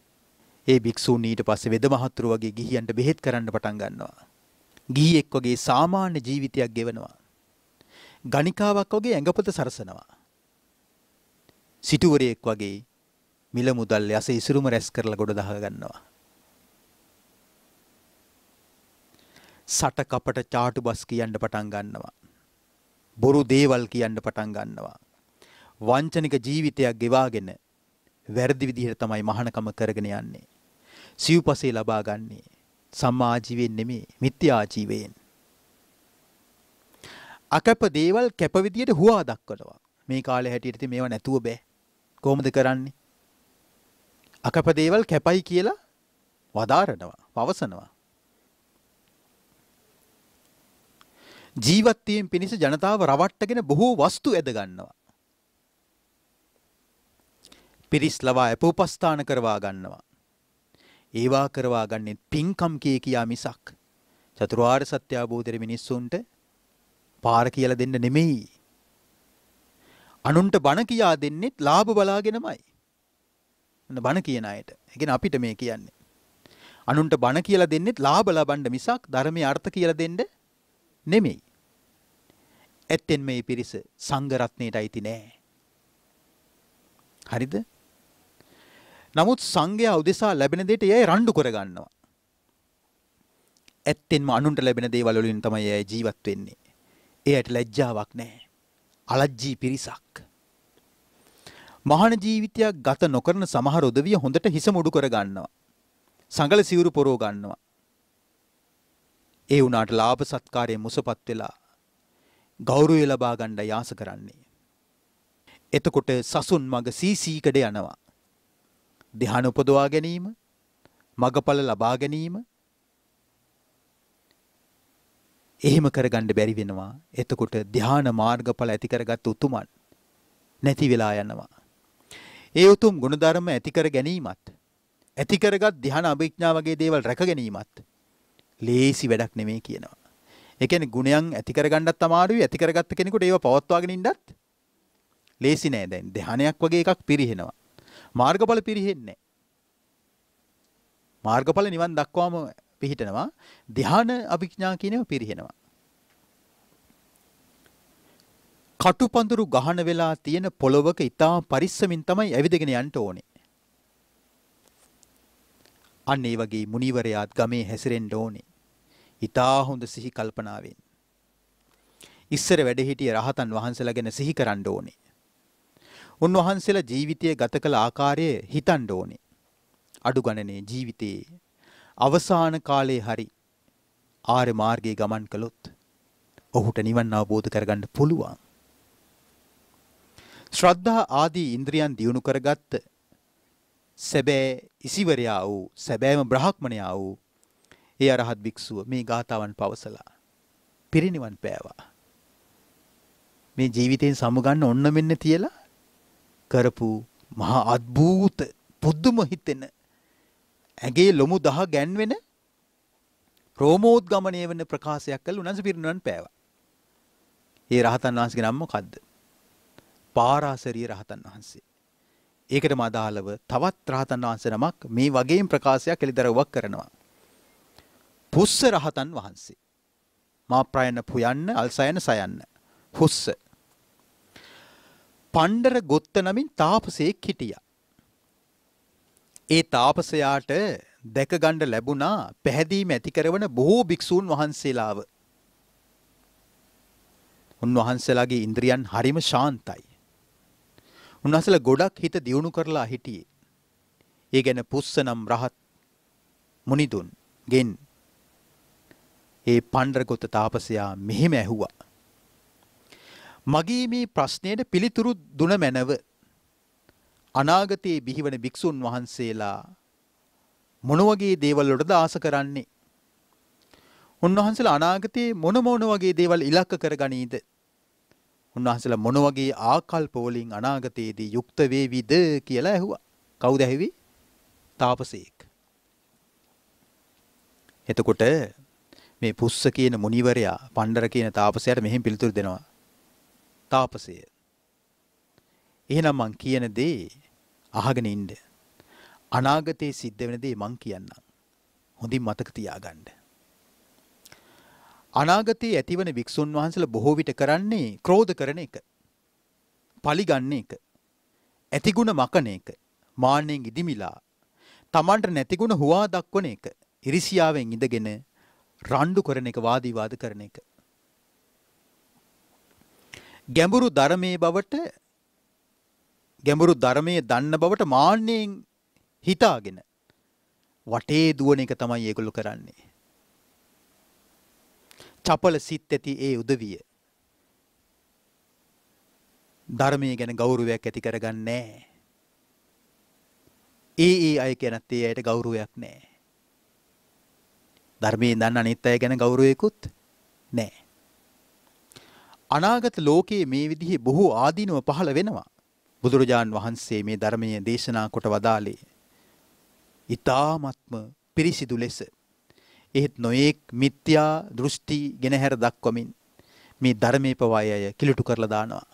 ඒ භික්ෂූන් ඊට පස්සේ වෙද මහතුරු වගේ ගිහියන්ට බෙහෙත් කරන්න පටන් ගන්නවා. ගිහියෙක් වගේ සාමාන්‍ය ජීවිතයක් ගෙවනවා. ගණිකාවක් වගේ ඇඟපත සරසනවා. සිටුවරයෙක් වගේ මිල මුදල් යස ඉසුරුම රැස් කරලා ගොඩ දහ ගන්නවා. සට කපට චාටු බස් කියන්න පටන් ගන්නවා. බොරු දේවල් කියන්න පටන් ගන්නවා. වංචනික ජීවිතයක් ගෙවාගෙන වැරදි විදිහට තමයි මහානකම කරගෙන යන්නේ. සිව්පසේ ලබා ගන්නේ සම්මාජීවයෙන් නෙමේ මිත්‍යාජීවයෙන්. අකැප දේවල් කැප විදියට හුවා දක්වනවා. මේ කාලේ හැටියට ඉතින් මේවා නැතුව බෑ. කොහොමද කරන්නේ? අකැප දේවල් කැපයි කියලා වදාරනවා, පවසනවා. ජීවත්වීම පිණිස ජනතාව රවට්ටගෙන බොහෝ වස්තු ඇද ගන්නවා. පිරිස් ලවා අපෝපස්ථාන කරවා ගන්නවා. ඒවා කරවා ගන්නෙත් පින්කම් කිය කියා මිසක් චතුරාර්ය සත්‍ය අවබෝධයේ මිනිස්සුන්ට පාර කියලා දෙන්න නෙමෙයි. අනුන්ට බණ කියා දෙන්නෙත් ලාභ බලාගෙනමයි. මොන බණ කියන අයට. ඒ අපිට මේ කියන්නේ. අනුන්ට බණ කියලා දෙන්නෙත් ලාභ ලබන්න මිසක් ධර්මයේ අර්ථ කියලා දෙන්න නෙමෙයි. ඇත්තෙන් මේ පිරිස සංඝ රත්නයේට අයිති නෑ. හරිද? නමුත් සංඝයා උදෙසා ලැබෙන දෙයට යයි රණ්ඩු කරගන්නවා. ඇත්තෙන්ම අනුන්ට ලැබෙන දේවල් වලින් තමයි යයි ජීවත් වෙන්නේ. එයට ලැජ්ජාවක් නැහැ. අලජ්ජී පිරිසක්. මහාන ජීවිතයක් ගත නොකරන සමහර උදවිය හොඳට හිස මුඩු කරගන්නවා. සංගල සිවුරු පොරෝ ගන්නවා. ඒ වුණාට ලාභ සත්කාරයෙන් මුසපත් වෙලා ගෞරවය ලබා ගන්න යාස කරන්නේ. එතකොට සසුන් මග සීසීකඩ යනවා. ධ්‍යාන උපදවා ගැනීම මගඵල ලබා ගැනීම එහෙම කරගන්න බැරි වෙනවා. එතකොට ධ්‍යාන මාර්ගඵල ඇති කරගත් උතුමන් නැති වෙලා යනවා. ඒ උතුම් ගුණධර්ම ඇති කර ගැනීමත් ඇති කරගත් ධ්‍යාන අභිඥා වගේ දේවල් රැක ගැනීමත් ලේසි වැඩක් නෙමෙයි කියනවා. ඒ කියන්නේ ගුණයන් ඇති කරගන්නත් අමාරුයි ඇති කරගත්ත කෙනෙකුට ඒව පවත්වාගෙන ඉන්නත් ලේසි නෑ දැන් ධ්‍යානයක් වගේ එකක් පිරිහෙනවා. මාර්ගඵල පිරිහෙන්නේ මාර්ගඵල නිවන් දක්වාම පිහිටනවා ධ්‍යාන අභිඥා කියනව පිරිහෙනවා කටුපඳුරු ගහන වෙලා තියෙන පොළොවක ඊටා පරිස්සමින් තමයි ඇවිදගෙන යන්න ඕනේ අන්න ඒ වගේ මුනිවරයාත් ගමේ හැසිරෙන්න ඕනේ ඊටා හොඳ සිහි කල්පනාවෙන් ඉස්සර වැඩ හිටිය රහතන් වහන්සේලා ගැන සිහි කරන්න ඕනේ උන්වහන්සේලා ජීවිතය ගත කළ ආකාරය හිතන්න ඕනේ. අඩු ගණනේ ජීවිතයේ අවසාන කාලේ හරි ආර්ය මාර්ගයේ ගමන් කළොත් ඔහුට නිවන් අවබෝධ කරගන්න පුළුවන්. ශ්‍රද්ධා ආදී ඉන්ද්‍රියන් දියුණු කරගත්ත සැබෑ ඉසිවරයා වූ සැබෑම බ්‍රහ්මණයා වූ ඒ අරහත් භික්ෂුව මේ ගාතාවන් පවසලා පිරිනිවන් පෑවා. මේ ජීවිතයෙන් සමුගන්න ඔන්න මෙන්න තියලා කරපු මහා අද්භූත පුදුම හිතෙන ඇගේ ලොමු දහ ගැන්වෙන රෝමෝද්ගමනය වෙන ප්‍රකාශයක් කළ උනන්ස පිරිනුවන් පෑව. ඒ රහතන් වහන්සගේ නම්ම කද්ද. පාරාසරී රහතන් වහන්සේ. ඒකට මදාලව තවත් රහතන් වහන්ස නමක් මේ වගේම ප්‍රකාශයක් එළිදරවක් කරනවා. පුස්ස රහතන් වහන්සේ. මා ප්‍රයන පුයන්න අල්සයන සයන්න. හුස්ස පණ්ඩර ගොත්ත නමින් තාපසයෙක් හිටියා. ඒ තාපසයාට දැකගණ්ඩ ලැබුණා පැහැදීම ඇතිකරවන බොහෝ භික්‍ෂූන් වහන්සේලාව. උන්වහන්සේලාගේ ඉන්ද්‍රියන් හරිම ශාන්තයි. උන්වහසල ගොඩක් හිත දියුණු කරලා හිටියේ. ඒ ගැන පුස්සනම් රහත් මුනිදුන් ගෙන් ඒ පණ්ඩරගොත තාපසයා මෙහෙම ඇහුවා. මගේ මේ ප්‍රශ්නයට පිළිතුරු දුන මැනව. අනාගතයේ බිහිවන භික්ෂුන් වහන්සේලා මොන වගේ දේවල් වලටද ආස කරන්නේ? උන්වහන්සේලා අනාගතයේ මොන මොන වගේ දේවල් ඉලක්ක කරගනීද? උන්වහන්සේලා මොන වගේ ආකල්ප වලින් අනාගතයේදී යුක්ත වේවිද කියලා ඇහුවා. කවුද ඇහුවේ? තාපසයෙක්. එතකොට මේ පුස්ස කියන මුනිවරයා පණ්ඩර කියන තාපසයාට මෙහෙම පිළිතුරු දෙනවා. තාපසය. එහෙනම් මං කියන දේ අහගෙන ඉන්න. අනාගතයේ සිද්ධ වෙන දේ මං කියන්නම්. හොඳින් මතක තියාගන්න. අනාගතයේ ඇතිවන වික්ෂුන් වහන්සේලා බොහෝ විට කරන්නේ ක්‍රෝධ කරන එක. පලිගන්න එක. ඇතිගුණ මකන එක. මාන්නෙන් ඉදිමිලා තමන්ට නැතිගුණ හුවා දක්වන එක. ඉරිසියාවෙන් ඉඳගෙන රණ්ඩු කරන එක වාදීවාද කරන එක. ගැඹුරු ධර්මයේ බවට ගැඹුරු ධර්මයේ දන්න බවට මාන්නයෙන් හිතාගෙන වටේ දුවන එක තමයි ඒගොල්ලෝ කරන්නේ. චපල සිත් ඇති ඒ උදවිය. ධර්මයේ ගැන ගෞරවයක් ඇති කරගන්නේ නැහැ. ඒ ඒ අය ගැනත් ඒ අයට ගෞරවයක් නැහැ. ධර්මයේ දන්න අනිත් අය ගැන ගෞරවයකුත් නැහැ. අනාගත ලෝකයේ මේ විදිහේ බොහෝ ආදීනව පහළ වෙනවා. බුදුරජාන් වහන්සේ මේ ධර්මය දේශනා කොට වදාළේ. ඊ타මත්ම පිරිසිදු ලෙස. එහෙත් නොයෙක් මිත්‍යා දෘෂ්ටි ගෙනහැර දක්වමින් මේ ධර්මයේ පවායය කිලුටු කරලා දානවා.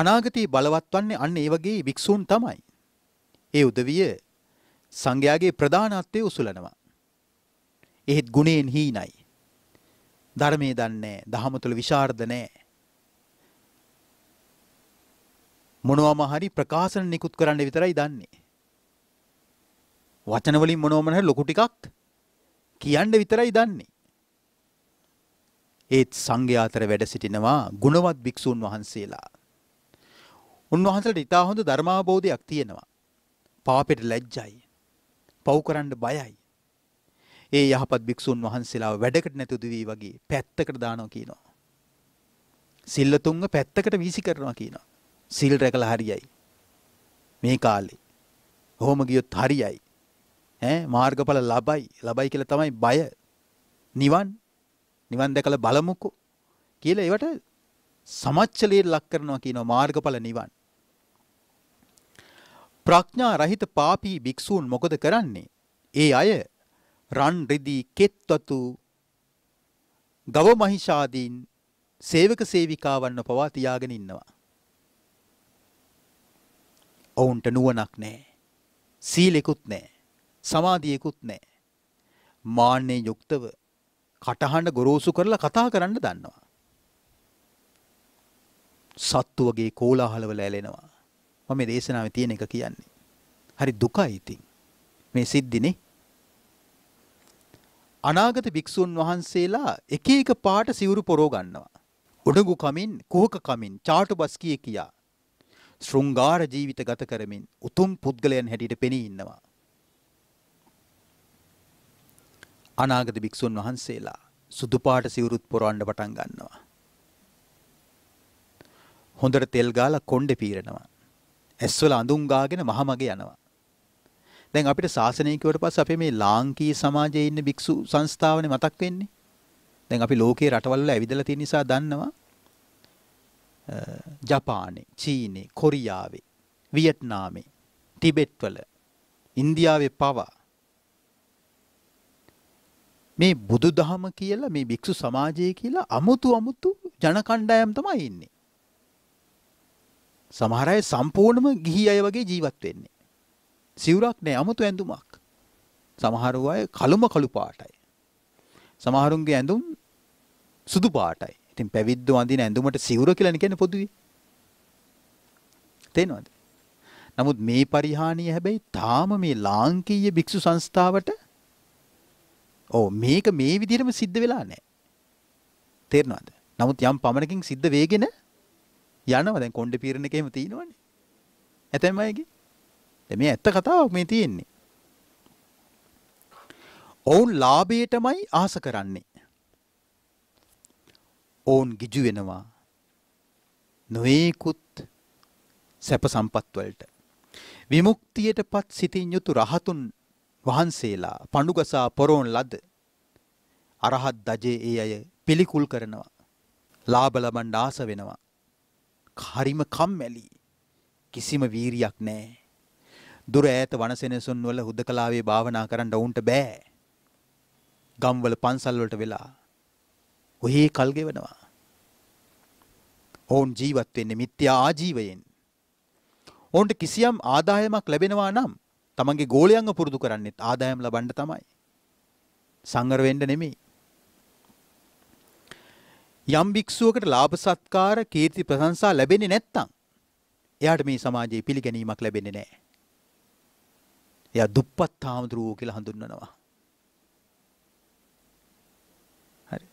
අනාගතයේ බලවත් වන්නේ අන්න ඒ වගේ වික්ෂූන් තමයි. ඒ උදවිය සංඝයාගේ ප්‍රධානත්වයේ උසුලනවා. එහෙත් ගුණයෙන් හීනයි. ධර්මයේ දන්නේ දහම තුල විශාරද නැහැ. මොනවම හරි ප්‍රකාශන නිකුත් කරන්න විතරයි දන්නේ. වචන වලින් මොනවම හරි ලොකු ටිකක් කියන්න විතරයි දන්නේ. ඒත් සංඝයා අතර වැඩ සිටිනවා ගුණවත් භික්ෂූන් වහන්සේලා. උන්වහන්සේට ඉතා හොඳ ධර්මාබෝධයක් තියෙනවා. පාපෙට ලැජ්ජයි. පව් කරන්න බයයි. ඒ යහපත් භික්ෂූන් වහන්සේලා වැඩකට නැතුදු වී වගේ පැත්තකට දානවා කියනවා. සිල්ලතුන්ව පැත්තකට වීසි කරනවා කියනවා. සිල් රැකලා හරියයි. මේ කාලේ. ඔහොම ගියොත් හරියයි. ඈ මාර්ගඵල ලබයි. ලබයි කියලා තමයි බය. නිවන් නිවන් දැකලා බලමුකෝ කියලා ඒවට සමච්චලයේ ලක් කරනවා කියනවා මාර්ගඵල නිවන්. ප්‍රඥා රහිත පාපී භික්ෂූන් මොකද කරන්නේ? ඒ අය රන් රෙදි කෙත්වතු ගව මහිෂාදීන් සේවක සේවිකාවන්ව පවා තියාගෙන ඉන්නවා. ඔවුන්ට නුවණක් නැහැ. සීලෙකුත් නැහැ. සමාධියකුත් නැහැ. මාන්නේ යුක්තව කටහඬ ගොරෝසු කරලා කතා කරන්න දන්නවා. සත්තු වගේ කෝලාහලවල ඇලෙනවා. මම මේ දේශනාවේ තියෙන එක කියන්නේ. හරි දුකයි ඉතින්. මේ සිද්ධිනේ අනාගත භික්ෂූන් වහන්සේලා එක එක පාට සිවුරු පොරෝ ගන්නවා. උඩඟු කමින්, කුහක කමින්, චාටුබස් කිය කියා ශෘංගාර ජීවිත ගත කරමින් උතුම් පුද්ගලයන් හැටියට පෙනී ඉන්නවා. අනාගත භික්ෂූන් වහන්සේලා සුදු පාට සිවුරුත් පොරවන්න පටන් ගන්නවා. හොඳට තෙල් ගාලා කොණ්ඩේ පීරනවා. ඇස්වල අඳුම් ගාගෙන මහමගේ යනවා. දැන් අපිට ශාසනය කිව්වට පස්සේ අපේ මේ ලාංකීය සමාජයේ ඉන්න භික්ෂු සංස්ථාවනේ මතක් වෙන්නේ. දැන් අපි ලෝකේ රටවල් වල ඇවිදලා තියෙන නිසා දන්නවා. ජපානේ, චීනේ, කොරියාවේ, වියට්නාමේ, ටිබෙට් වල, ඉන්දියාවේ පවා මේ බුදුදහම කියලා මේ භික්ෂු සමාජය කියලා අමුතු අමුතු ජන කණ්ඩායම් තමයි ඉන්නේ. සමහර අය සම්පූර්ණම ගිහි අය වගේ ජීවත් වෙන්නේ. සිවුරක් නෑ අමුතු ඇඳුමක්. සමහර අය කළුම කළු පාටයි. සමහරුන්ගේ ඇඳුම් සුදු පාටයි. ඉතින් පැවිද්දෝ අඳින ඇඳුමට සිවුර කියලා කියන්නේ පොදුවේ. තේනවද? නමුත් මේ පරිහානිය හැබැයි තාම මේ ලාංකීය භික්ෂු සංස්ථාවට ඕ මේක මේ විදිහටම සිද්ධ වෙලා නැහැ. තේරෙනවද? නමුත් යම් පමණකින් සිද්ධ වෙගෙන යනවා දැන් කොණ්ඩේ පීරණ එක එහෙම තියෙනවනේ. ඇතැම් අයගේ මේ ඇත්ත කතාවක් මේ තියෙන්නේ. ඔවුන් ලාභයටමයි ආස කරන්නේ. ඔවුන් ගිජු වෙනවා. නොයෙකුත් සැප සම්පත් වලට. විමුක්තියටපත් සිතින් යුතු රහතුන් වහන්සේලා පඬුගසා පොරොන් ලද අරහත් දජේ ඒ අය පිළිකුල් කරනවා. ලාභ ලබන්න ආස වෙනවා. හරිම කම්මැලි. කිසිම වීරියක් නැහැ. දුර ඈත වනසෙනසුන් වල හුදකලාවේ භාවනා කරන්න වුන්ට බෑ. ගම්වල පන්සල් වලට වෙලා ඔහි කල් ගෙවනවා. ඔවුන් ජීවත් වෙන්නේ මිත්‍යා ආජීවයෙන්. ඔවුන්ට කිසියම් ආදායමක් ලැබෙනවා නම් තමන්ගේ ගෝලයන්ව පුරුදු කරන්නෙත් ආදායම් ලබන්න තමයි. සංවර වෙන්න නෙමෙයි. යම් භික්ෂුවකට ලාභ සත්කාර කීර්ති ප්‍රශංසා ලැබෙන්නේ නැත්නම් එයාට මේ සමාජයේ පිළිගැනීමක් ලැබෙන්නේ නැහැ. එයා දුප්පත් හාමුදුරුවෝ කියලා හඳුන්වනවා. හරි.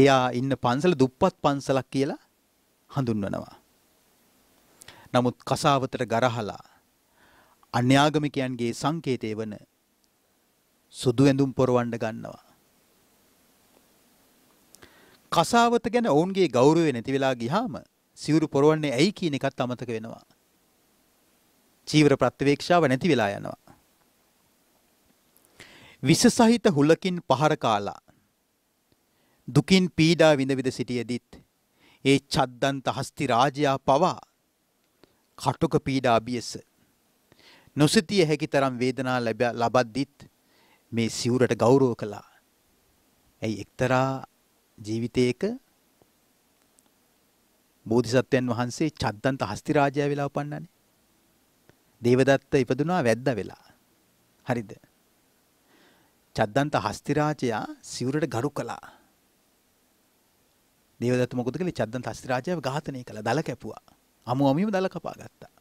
එයා ඉන්න පන්සල දුප්පත් පන්සලක් කියලා හඳුන්වනවා. නමුත් කසාවතට ගරහලා අන්‍යාගමිකයන්ගේ සංකේතය වන සුදු ඇඳුම් පොරවන්න ගන්නවා. කසාවත ගැන ඔවුන්ගේ ගෞරවය නැති වෙලා ගියාම සිවුරු පොරවන්නේ ඇයි කියන එකත් අමතක වෙනවා. චීවර ප්‍රත්‍යවේක්ෂාව නැති වෙලා යනවා. විස සහිත හුලකින් පහර කාලා දුකින් පීඩා විඳ විඳ සිටියදිත් ඒ චද්දන්ත හස්ති රාජයා පවා කටුක පීඩා බියස නොසිතිය හැකි තරම් වේදනා ලබද්දිත් මේ සිවුරට ගෞරව කළා. ඇයි එක්තරා ජීවිතයක බෝධිසත්වයන් වහන්සේ චද්දන්ත හස්ති රාජයා වෙලා උපන්නනේ. දේවදත්ත ඉපදුනා වැද්දා වෙලා. හරිද? චද්දන්ත හස්තිරාජයා සිවුරට ගරු කළා. දේවදත්ත මොකද කළේ චද්දන්ත හස්තිරාජයාව ඝාතනය කළා. දල කැපුවා. අමු අමියම දල කපා ගත්තා.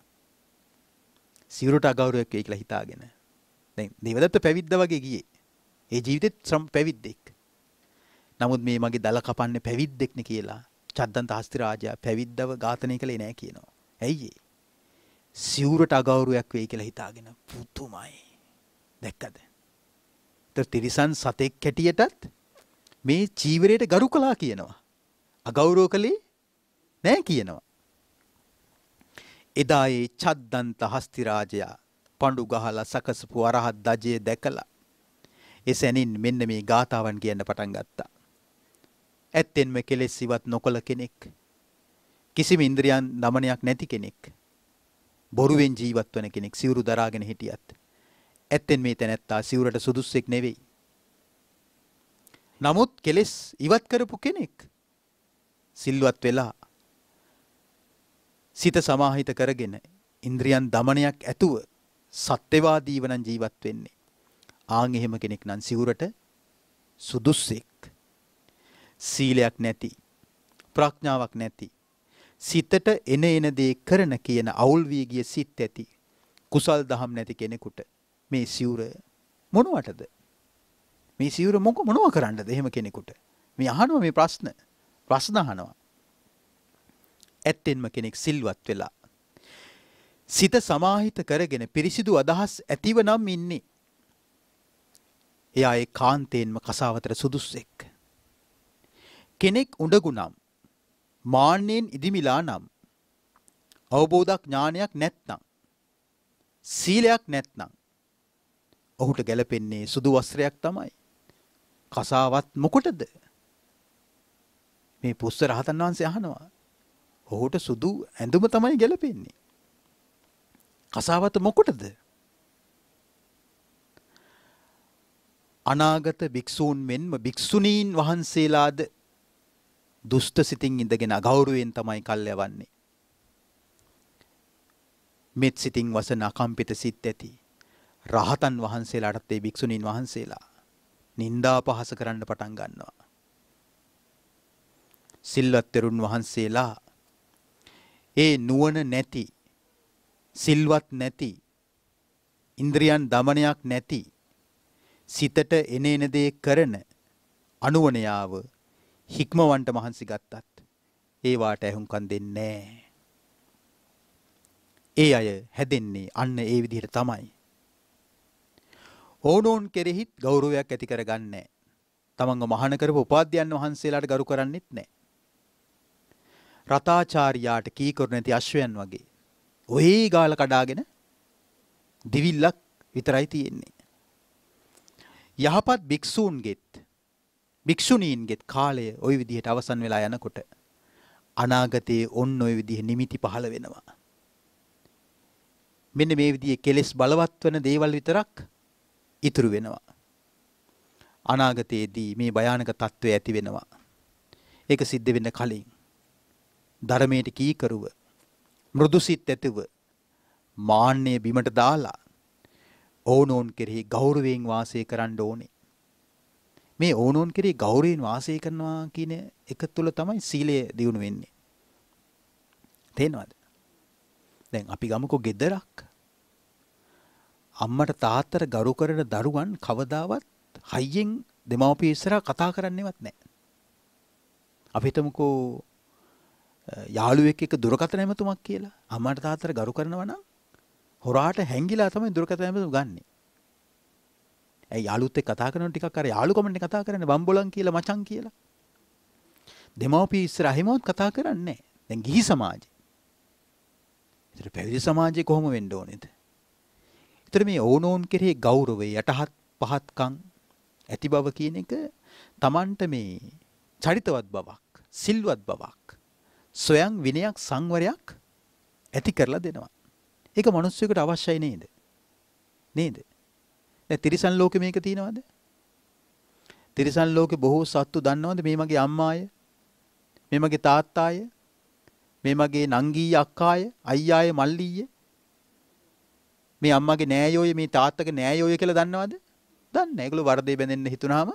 සිවුරට අගෞරවයක් වෙයි කියලා හිතාගෙන. දැන් දේවදත්ත පැවිද්ද වගේ ගියේ. ඒ ජීවිතෙත් සම් පැවිද්දෙක්. නමුත් මේ මගේ දල කපන්නේ පැවිද්දෙක්නේ කියලා චද්දන්ත හස්තිරාජයා පැවිද්දව ඝාතනය කළේ නෑ කියනවා. ඇයි සිවුරට අගෞරවයක් වෙයි කියලා හිතාගෙන පුතුමයි. දැක්කද? තිරිසන් සතෙක් කැටියටත් මේ චීවරයට ගරු කළා කියනවා. අගෞරෝ කළේ නෑ කියනවා. එදා ඒ චද්දන්ත හස්තිරාජයා පඩු ගහලා සකසපු අරහත් දජය දැකලා. එසැනින් මෙන්න මේ ගාථාවන් කියන්න පටන් ගත්තා. ඇත්තෙන්ම කෙලෙස් ඉවත් නොකළ කෙනෙක්. කිසිම ඉන්ද්‍රියන් දමනයක් නැති කෙනෙක්. බොරුවෙන් ජීවත් වන කෙනෙක් සිවුරු දරාගෙන හිටියත්. ඇත්තෙන් මේ තැනැත්තා සිවුරට සුදුස්සෙක් නෙවෙයි. නමුත් කෙලෙස් ඉවත් කරපු කෙනෙක් සිල්වත් වෙලා සිත සමාහිත කරගෙන ඉන්ද්‍රියන් දමනයක් ඇතුව සත්‍යවාදීව නම් ජීවත් වෙන්නේ. ආන් එහෙම කෙනෙක් නම් සිවුරට සුදුස්සෙක්. සීලයක් නැති, ප්‍රඥාවක් නැති, සිතට එන එන දේ කරන කියන අවුල් වී ගිය සිත් ඇති කුසල් දහම් නැති කෙනෙකුට මේ සිවුර මොනවටද මේ සිවුර මොක මොනව කරන්නද එහෙම කෙනෙකුට මේ අහනුව මේ ප්‍රශ්න ප්‍රශ්න අහනවා ඇත්තෙන්ම කෙනෙක් සිල්වත් වෙලා සිත සමාහිත කරගෙන පිරිසිදු අදහස් ඇතිව නම් ඉන්නේ එයා ඒ කාන්තයෙන්ම කසාවතර සුදුස්සෙක් කෙනෙක් උඩගුනම් මාන්‍යයෙන් ඉදිමිලා නම් අවබෝධක් ඥානයක් නැත්නම් සීලයක් නැත්නම් ඔහුට ගැලපෙන්නේ සුදු වස්ත්‍රයක් තමයි. කසාවත් මොකටද? මේ පුස්ස රහතන් වහන්සේ අහනවා. ඔහුට සුදු ඇඳුම තමයි ගැලපෙන්නේ. කසාවත මොකටද? අනාගත භික්ෂූන් මෙන්ම භික්ෂුණීන් වහන්සේලාද දුෂ්ට සිතින් ඉඳගෙන අගෞරවයෙන් තමයි කල්යවන්නේ. මෙත් සිතින් වසන අකම්පිත සිත් ඇති. රහතන් වහන්සේලාටත් ඒ භික්ෂුණීන් වහන්සේලා නින්දා පහස කරන්න පටන් ගන්නවා. සිල්වත්තරුන් වහන්සේලා ඒ නුවණ නැති සිල්වත් නැති ඉන්ද්‍රියන් দমনයක් නැති සිතට එනේන දේ කරන අනුවණයාව හික්මවන්ට මහන්සි ගත්තත් ඒ වාට ඇහුම්කන් දෙන්නේ නැහැ. ඒ අය හැදෙන්නේ අන්න ඒ විදිහට තමයි. ඕනෝන් කෙරෙහිත් ගෞරවයක් ඇති කරගන්නේ තමන්ව මහාන කරපු උපාධ්‍යයන් වහන්සේලාට ගරු කරන්නෙත් නැහැ. රතාචාර්යාට කීකරු නැති අශ්වයන් වගේ ඔහේ ගාල කඩාගෙන දිවිල්ලක් විතරයි තියෙන්නේ. යහපත් භික්ෂූන්ගෙත් භික්ෂුණීන්ගෙත් කාලය ওই විදිහට අවසන් වෙලා යනකොට අනාගතයේ ඔන්න ওই විදිහ නිමිති පහළ වෙනවා. මෙන්න මේ විදිහේ කෙලෙස් බලවත් වෙන දේවල් විතරක් ඉතුරු වෙනවා. අනාගතයේදී මේ භයානක తත්වය ඇති වෙනවා. ඒක සිද්ධ වෙන්න කලින් ධර්මයට කීකරුව මෘදුසිත ඇතුව මාන්නය බිමට දාලා ඕනෝන් කෙරෙහි ගෞරවයෙන් වාසය කරන්න ඕනේ. මේ ඕනෝන් කෙරෙහි ගෞරවයෙන් වාසය කරනවා කියන එක තුල තමයි සීලය දියුණු වෙන්නේ. තේනවද? දැන් අපි ගමුකෝ ගෙදරක් අම්මට තාත්තට ගරු කරන දරුවන් කවදාවත් හයියෙන් දෙමව්පිය ඉස්සරහා කතා කරන්නේවත් නැහැ. අපි හිතමුකෝ යාළුවෙක් එක්ක දුරකථන ඇමතුමක් කියලා අම්මට තාත්තට ගරු කරනවා නම් හොරාට හැංගිලා තමයි දුරකථන ඇමතුම ගන්නෙ. ඇයි යාළුත් එක්ක කතා කරන ටිකක් අර යාළුකමනේ කතා කරන්නේ බම්බොලන් කියලා මචං කියලා. දෙමව්පිය ඉස්සරහ හැමෝත් කතා කරන්නේ නැහැ. දැන් ගිහි සමාජේ. ඒතර පැවිදි සමාජේ කොහොම වෙන්න ඕනේද? ඇත්තට මේ ඕනෝන් කෙරෙහි ගෞරවය යටහත් පහත්කම් ඇති බව කියන එක Tamanට මේ චරිතවත් බවක් සිල්වත් බවක් සොයන් විනයක් සංවරයක් ඇති කරලා දෙනවා. ඒක මිනිස්සුෙකුට අවශ්‍යයි නේද? නේද? දැන් තිරිසන් ලෝකෙ මේක තියෙනවද? තිරිසන් ලෝකෙ බොහෝ සත්තු දන්නවද මේ මගේ අම්මාය? මේ මගේ තාත්තාය? මේ මගේ නංගී අක්කාය, අයියාය, මල්ලීය? මේ අම්මගේ නෑයෝය මේ තාත්තගේ නෑයෝය කියලා දන්නවද? දන්නේ නැහැ. ඒගොල්ලෝ වර්ධේ බැඳෙන්න හිතුනහම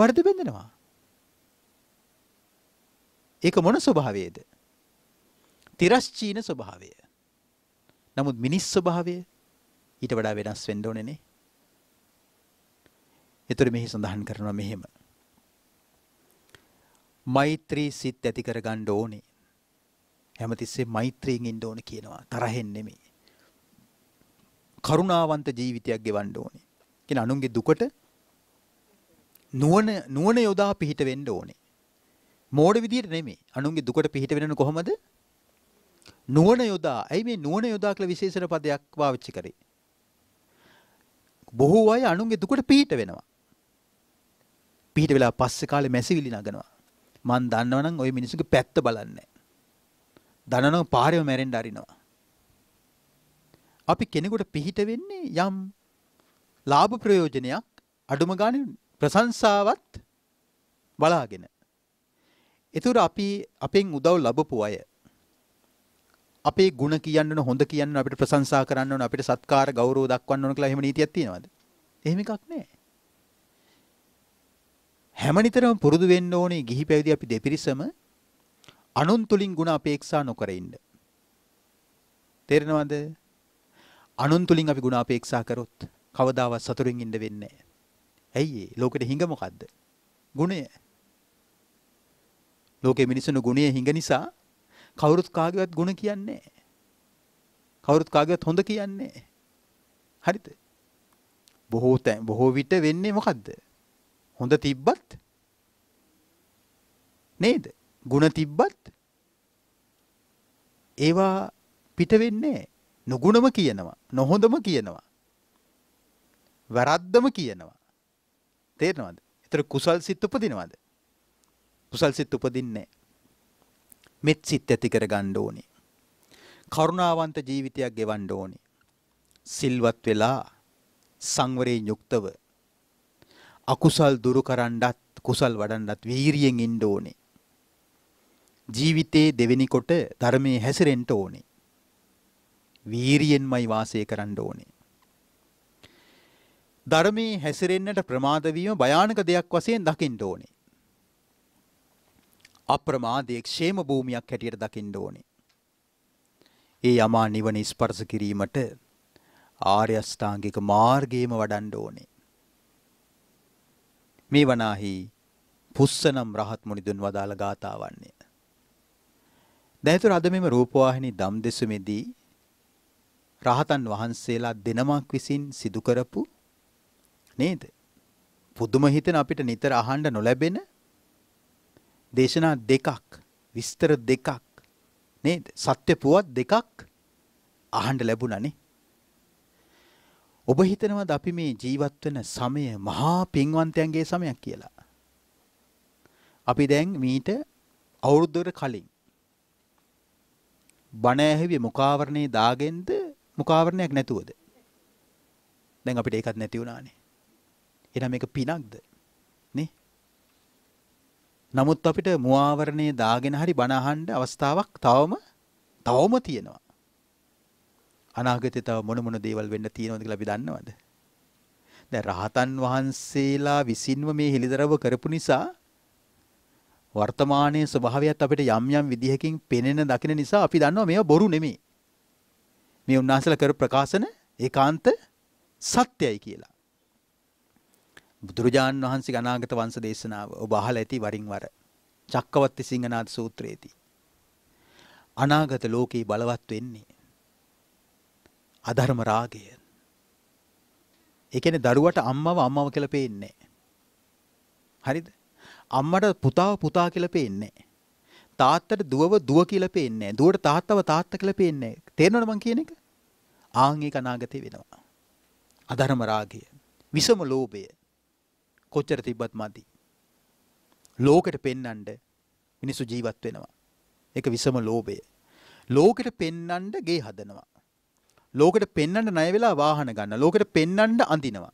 වර්ධ බැඳෙනවා. ඒක මොන ස්වභාවයේද? තිරස්චීන ස්වභාවය. නමුත් මිනිස් ස්වභාවය ඊට වඩා වෙනස් වෙන්න ඕනේනේ. ඒතර මෙහි සඳහන් කරනවා මෙහෙම. මෛත්‍රී සිත් ඇති කරගන්න ඕනේ. හැමතිස්සේ මෛත්‍රියෙන් ඉන්න ඕනේ කියනවා. තරහෙන් නෙමෙයි. කරුණාවන්ත ජීවිතයක් ගෙවන්න ඕනේ. කියන්නේ අනුන්ගේ දුකට නුවණ නුවණ යොදා පිහිට වෙන්න ඕනේ. මෝඩ විදියට නෙමෙයි. අනුන්ගේ දුකට පිහිට වෙනන කොහොමද? නුවණ යොදා. ඇයි මේ නුවණ යොදා කියලා විශේෂණ පදයක් පාවිච්චි කරේ? බොහෝ අය අනුන්ගේ දුකට පිහිට වෙනවා. පිහිට වෙලා පස්සේ කාලේ මැසිවිලි නගනවා. මන් දන්නවනම් ওই මිනිස්සුගේ පැත්ත බලන්නේ. දනනෝ පාරේම මැරෙන්න අරිනවා. අපි කෙනෙකුට පිහිට වෙන්නේ යම් ලාභ ප්‍රයෝජනයක් අඩුම ගානේ ප්‍රශංසාවත් බලාගෙන. ඒතර අපි අපෙන් උදව් ලැබපු අය අපේ ಗುಣ කියන්න ඕන හොඳ කියන්න ඕන අපිට ප්‍රශංසා කරන්න ඕන අපිට සත්කාර ගෞරව දක්වන්න ඕන කියලා එහෙම නීතියක් තියෙනවද? එහෙම එකක් නැහැ. හැම නිතරම පුරුදු වෙන්න ඕනේ ගිහි පැවිදි අපි දෙපිරිසම අනුන් තුලින් ಗುಣ අපේක්ෂා නොකර ඉන්න. තේරෙනවද? අනුන් තුලින් අපි ගුණ අපේක්ෂා කරොත් කවදාවත් සතුටින් ඉන්න වෙන්නේ නැහැ. ඇයි ඒ? ලෝකෙට හිඟ මොකද්ද? ගුණය. ලෝකේ මිනිසුන් ගුණයේ හිඟ නිසා කවුරුත් කාගේවත් ගුණ කියන්නේ නැහැ. කවුරුත් කාගේවත් හොඳ කියන්නේ නැහැ. හරිද? බොහෝ තැන් බොහෝ විට වෙන්නේ මොකද්ද? හොඳ තිබ්බත් නේද? ಗುಣ තිබ්බත් ඒවා පිට වෙන්නේ නොගුණම කියනවා. නොහොඳම කියනවා. වැරද්දම කියනවා. තේරෙනවද? ඒතර කුසල් සිත් උපදිනවද? කුසල් සිත් උපදින්නේ මෙත් සිත් ඇති කරගන්න ඕනේ. කරුණාවන්ත ජීවිතයක් ගෙවන්න ඕනේ. සිල්වත් වෙලා සංවරයෙන් යුක්තව අකුසල් දුරු කරන්නත් කුසල් වඩන්නත් වීරියෙන් ඉන්න ඕනේ. ජීවිතේ දෙවෙනි කොට ධර්මයේ හැසිරෙන්න ඕනේ. වීරියෙන්මයි වාසය කරන්න ඕනේ. ධර්මයේ හැසිරෙන්නට ප්‍රමාද වීම භයානක දෙයක් වශයෙන් දකින්න ඕනේ. අප්‍රමාදයේ ക്ഷേම භූමියක් හැටියට දකින්න ඕනේ. ඒ යමා නිවන ස්පර්ශ කිරීමට ආර්ය අෂ්ටාංගික මාර්ගයේම වඩන්න ඕනේ. මේ වනාහි පුස්සනම් රහත් මුනිදුන් වදාළ ගාථා වන්නේ. දැන් අද මෙම රූපවාහිනී දම් දෙසුමේදී රහතන් වහන්සේලා දෙනමක් විසින් සිදු කරපු නේද? පුදුම හිතෙන අපිට නිතර අහන්න නොලැබෙන දේශනා දෙකක්, විස්තර දෙකක් නේද? සත්‍ය පුවත් දෙකක් අහන්න ලැබුණානේ. ඔබ හිතනවද අපි මේ ජීවත් වෙන සමය මහා පින්වන්තයන්ගේ සමයක් කියලා? අපි දැන් මීට අවුරුද්දකට කලින් බණ ඇහිවි මුඛාවරණේ දාගෙන්ද මුකාවරණයක් නැතුවද දැන් අපිට ඒකත් නැති වුණානේ එහෙනම් මේක පිනක්ද නේ නමුත් අපිට මුවාවරණේ දාගෙන හරි බණ අහන්න අවස්ථාවක් තවම තවම තියෙනවා අනාගතේ තව මොන මොන දේවල් වෙන්න තියෙනවද කියලා අපි දන්නවද දැන් රහතන් වහන්සේලා විසින්ම මේ හිලිදරව් කරපු නිසා වර්තමානයේ ස්වභාවයත් අපිට යම් යම් විදිහකින් පෙනෙන දකින නිසා අපි දන්නවා මේවා බොරු නෙමෙයි මේ උන්වහන්සේලා කර ප්‍රකාශන ඒකාන්ත සත්‍යයි කියලා. බුදුරජාන් වහන්සේ අනාගත වංශ දේශනාව ඔබ අහලා ඇති වරින් වර. චක්කවත්ති සිංහනාද සූත්‍රයේදී. අනාගත ලෝකේ බලවත් වෙන්නේ අධර්ම රාගය. ඒ කියන්නේ දරුවට අම්මව අම්මව කියලා පේන්නේ හරිද? අම්මට පුතාව පුතා කියලා පේන්නේ තාත්තට දුවව දුව කියලා පේන්නේ නැහැ. දුවට තාත්තව තාත්තා කියලා පේන්නේ නැහැ. තේරෙනවද මං කියන එක? ආන් ඒක අනාගතේ වෙනවා. අධර්ම රාගය, විසම ලෝභය කොච්චර තිබ්බත් මදි. ලෝකෙට පෙන්නඳ මිනිස්සු ජීවත් වෙනවා. ඒක විසම ලෝභය. ලෝකෙට පෙන්නඳ ගේ හදනවා. ලෝකෙට පෙන්නඳ ණය වෙලා වාහන ගන්න. ලෝකෙට පෙන්නඳ අඳිනවා.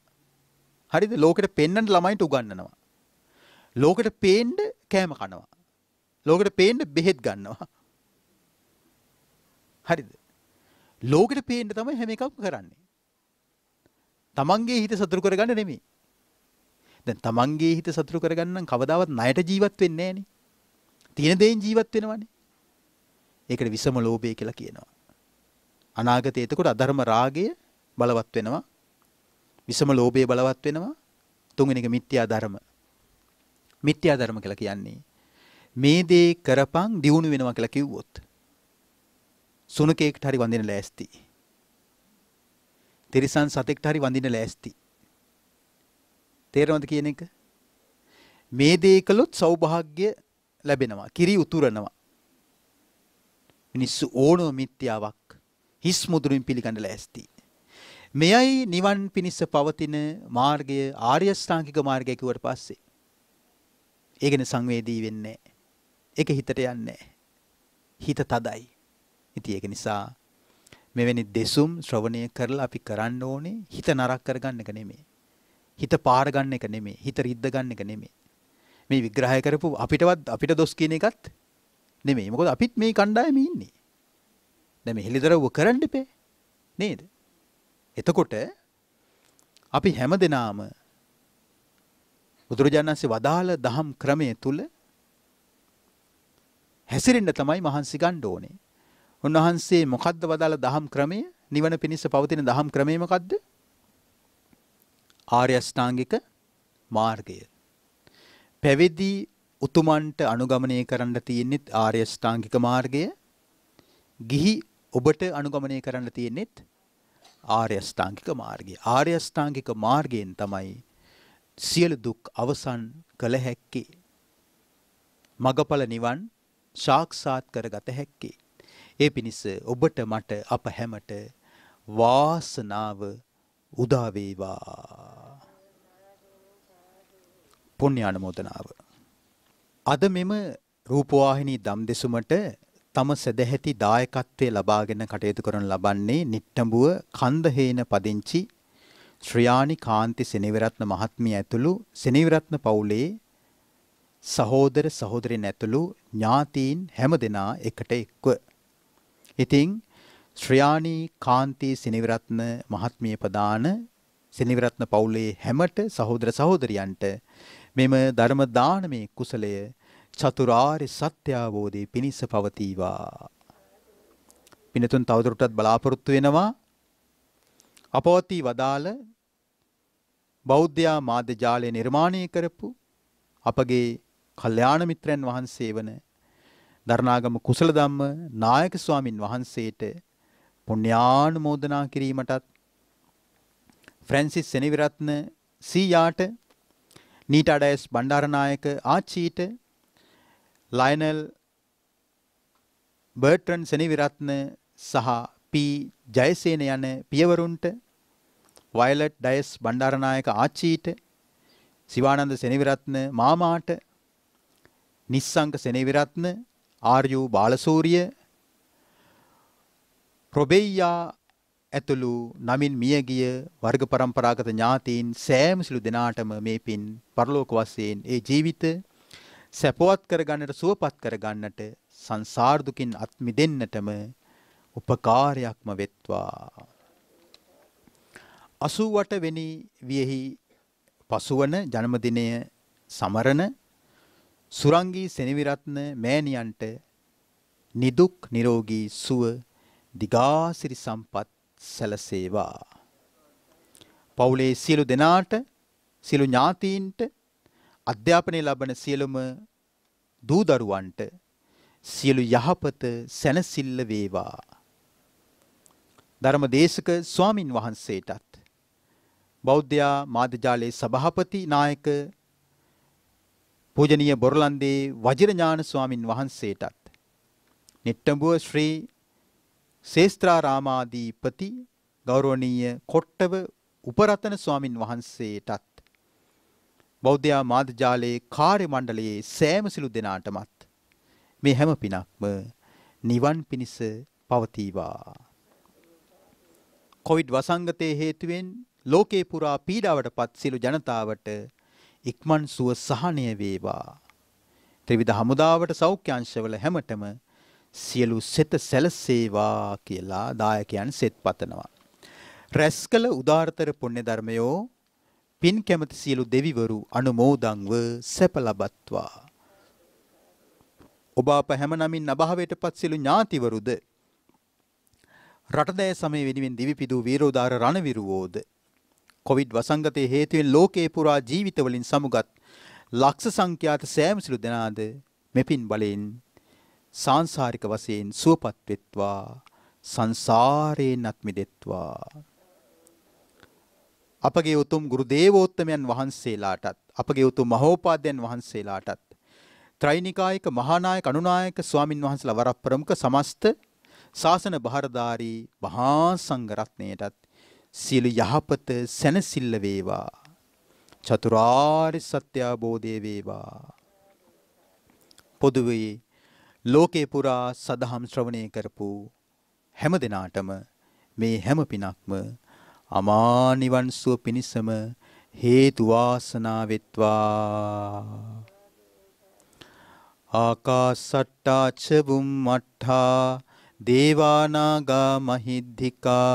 හරිද? ලෝකෙට පෙන්නඳ ළමයින්ට උගන්වනවා. ලෝකෙට පේන්න කෑම කනවා. ලෝකට පේන්න බෙහෙත් ගන්නවා. හරිද? ලෝකෙට පේන්න තමයි හැම එකක්ම කරන්නේ. තමන්ගේ හිත සතුරු කරගන්න නෙමෙයි. දැන් තමන්ගේ හිත සතුරු කරගන්න නම් කවදාවත් ණයට ජීවත් වෙන්නේ නැහනේ. තියෙන දේෙන් ජීවත් වෙනවනේ. ඒකට විසම ලෝභය කියලා කියනවා. අනාගතයේ එතකොට අධර්ම රාගය බලවත් වෙනවා. විසම ලෝභය බලවත් වෙනවා. තුන්වෙනි එක මිත්‍යා ධර්ම. මිත්‍යා ධර්ම කියලා කියන්නේ මේ දේ කරපන් දියුණු වෙනවා කියලා කිව්වොත් සුනකේකට හරි වඳින ලෑස්ති. තිරිසන් සතෙක්ට හරි වඳින ලෑස්ති. තේරෙනවද කියන එක? මේ දේ කළොත් සෞභාග්‍ය ලැබෙනවා. කිරි උතුරනවා. මිනිස්සු ඕනම මිත්‍යාවක් හිස් මුදුරින් පිළිගන්න ලෑස්ති. මෙයයි නිවන් පිණිස පවතින මාර්ගය ආර්ය ශ්‍රාංකික මාර්ගය කිව්වට පස්සේ. ඒකනේ සංවේදී වෙන්නේ. ඒක හිතට යන්නේ හිත තදයි. ඉතින් ඒක නිසා මෙවැනි දෙසුම් ශ්‍රවණය කරලා අපි කරන්න ඕනේ හිත නරක කරගන්න එක නෙමෙයි. හිත පාර ගන්න එක නෙමෙයි. හිත රිද්ද ගන්න එක නෙමෙයි. මේ විග්‍රහය කරපු අපිටවත් අපිට දොස් කියන එකත් නෙමෙයි. මොකද අපිත් මේ කණ්ඩායමේ ඉන්නේ. දැන් මේ හෙලිදරව්ව කරන්න එපේ. නේද? එතකොට අපි හැමදෙනාම බුදුරජාණන්සේ වදාළ දහම් ක්‍රමයේ තුල හැසිරෙන්න තමයි මහන්සි ගන්න ඕනේ. උන්වහන්සේ මොකද්ද වදාළ දහම් ක්‍රමය? නිවන පිණිස පවතින දහම් ක්‍රමය මොකද්ද? ආර්ය අෂ්ටාංගික මාර්ගය. පැවිදි උතුමන්ට අනුගමනය කරන්න තියෙන්නේත් ආර්ය අෂ්ටාංගික මාර්ගය. ගිහි ඔබට අනුගමනය කරන්න තියෙන්නේත් ආර්ය අෂ්ටාංගික මාර්ගය. ආර්ය අෂ්ටාංගික මාර්ගයෙන් තමයි සියලු දුක් අවසන් කළ හැක්කේ. මගඵල නිවන් සාක්ෂාත් කරගත හැක්කේ. ඒ පිණිස ඔබට මට අප හැමට වාසනාව උදා වේවා. පුණ්‍යානුමෝදනාව. අද මෙම රූපවාහිනී දම් දෙසුමට තම සදැහැති දායකත්වය ලබාගෙන කටයුතු කරන ලබන්නේ නිට්ටඹුව කන්දහේන පදිංචි ශ්‍රියානි කාන්ති සෙනවිරත්න මහත්මිය ඇතුළු සෙනවිරත්න පවුලේ සහෝදර සහෝදරින් ඇතුළු ඥාතීන් හැමදෙනා එකට එක්ව. ඉතින් ශ්‍රයාණී කාන්ති සිනිවිරත්න මහත්මිය ප්‍රදාන සිනිවිරත්න පවුලේ හැමට සහෝදර සහෝදරියන්ට මෙම ධර්ම දානමේ කුසලය චතුරාර්ය සත්‍ය අවබෝධයේ පිණිස පවතිවා. පිනතුන් තවදුරටත් බලාපොරොත්තු වෙනවා අපවත්ී වදාළ බෞද්ධයා මාධ්‍ය ජාලය නිර්මාණය කරපු අපගේ කල්යාණ මිත්‍රයන් වහන්සේ වන දරණාගම කුසල ධම්ම නායක ස්වාමින් වහන්සේට පුණ්‍යානුමෝදනා කිරීමටත් ෆ්‍රැන්සිස් සෙනවිරත්න සීයාට නීට අඩයස් බණ්ඩාරනායක ආච්චීට ලයිනල් බර්ට්‍රන් සෙනවිරත්න සහ පී ජයසේන යන පියවරුන්ට වයලට් ඩයස් බණ්ඩාරනායක ආච්චීට සිවානන්ද සෙනවිරත්න මාමාට නිස්සංක සෙනෙවිරත්න, ආර්යු බාලසූරිය, ප්‍රොබෙයියා ඇතුළු නමින් මියගිය වර්ග પરම්පරාගත ඥාතීන් සෑම සිළු දෙනාටම මේ පින් පරලෝක වශයෙන් ඒ ජීවිත සැපවත් කරගන්නට සුවපත් කරගන්නට සංසාර දුකින් අත් මිදෙන්නටම උපකාරයක්ම වෙත්වා 88 වෙනි වියෙහි පසුවන ජන්මදිනය සමරන සුරංගී සෙනවිරත්න මෑණියන්ට නිදුක් නිරෝගී සුව දිගාසිරි සම්පත් සැලසේවා. පවුලේ සියලු දෙනාට සියලු ඥාතීන්ට අධ්‍යාපනය ලබන සියලුම දූ දරුවන්ට සියලු යහපත සැනසෙල්ල වේවා. ධර්මදේශක ස්වාමින් වහන්සේටත් බෞද්ධයා මාධ්‍යාලයේ සභාපති නායක පූජනීය බොරලන්දේ වජිරඥාන ස්වාමින් වහන්සේටත් නිට්ටඹුව ශ්‍රී ශේස්ත්‍රාරාමාධිපති ගෞරවනීය කොට්ටව උපරතන ස්වාමින් වහන්සේටත් බෞද්ධ මාධ්‍යාලයේ කාර්ය මණ්ඩලයේ සෑම සිළු දෙනාටමත් මේ හැම පිනක්ම නිවන් පිණිස පවතිවා කොවිඩ් වසංගතයේ හේතුවෙන් ලෝකේ පුරා පීඩාවටපත් සිළු ජනතාවට ඉක්මන් සුව සහනය වේවා. ත්‍රිවිධ හමුදාවට සෞඛ්‍යංශවල හැමතෙම සියලු සෙත සැලසේවා කියලා දායකයන් සෙත් පතනවා. රැස් කළ උදාාරතර පුණ්‍ය ධර්මයෝ පින් කැමති සියලු දෙවිවරු අනුමෝදන්ව සැප ලබත්වා. ඔබ අප හැම නමින් අභාවයට පත් සියලු ඥාතිවරුද රටදෑ සමය වෙනුවෙන් දිවිපිදූ වීරෝදාර රණවිරුවෝද කොවිඩ් වසංගතය හේතුවෙන් ලෝකයේ පුරා ජීවිතවලින් සමුගත් ලක්ෂ සංඛ්‍යාත සෑම සිළු දෙනාද මෙපින් බලයෙන් සාංසාරික වශයෙන් සුවපත් වෙත්වා සංසාරයෙන් අත්මිදෙත්වා අපගේ උතුම් ගුරු දේවෝත්තමයන් වහන්සේලාටත් අපගේ උතුම් මහෝපාද්‍යයන් වහන්සේලාටත් ත්‍රිනිකායක මහානායක අනුනායක ස්වාමින් වහන්සේලා වරප්‍රමුඛ සමස්ත ශාසන භාරධාරී මහා සංඝ රත්නයටත් සියලු යහපත සැනසille වේවා. චතුරාර්ය සත්‍ය අවබෝධය වේවා. පොදුවේ ලෝකේ පුරා සදහම් ශ්‍රවණය කරපු හැම දිනාටම මේ හැම පිනක්ම අමා නිවන් සුව පිණසම හේතු වාසනා වෙත්වා ආකාසට්ටා ච බුම්මට්ටා දේවානාගා මහිද්దికා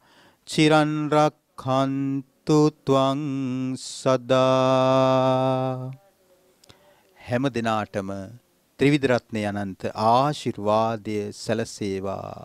චිරන් රක්ඛන්තු ත්වං සදා හැම දිනාටම ත්‍රිවිධ රත්නේ අනන්ත ආශිර්වාදය සැලසේවා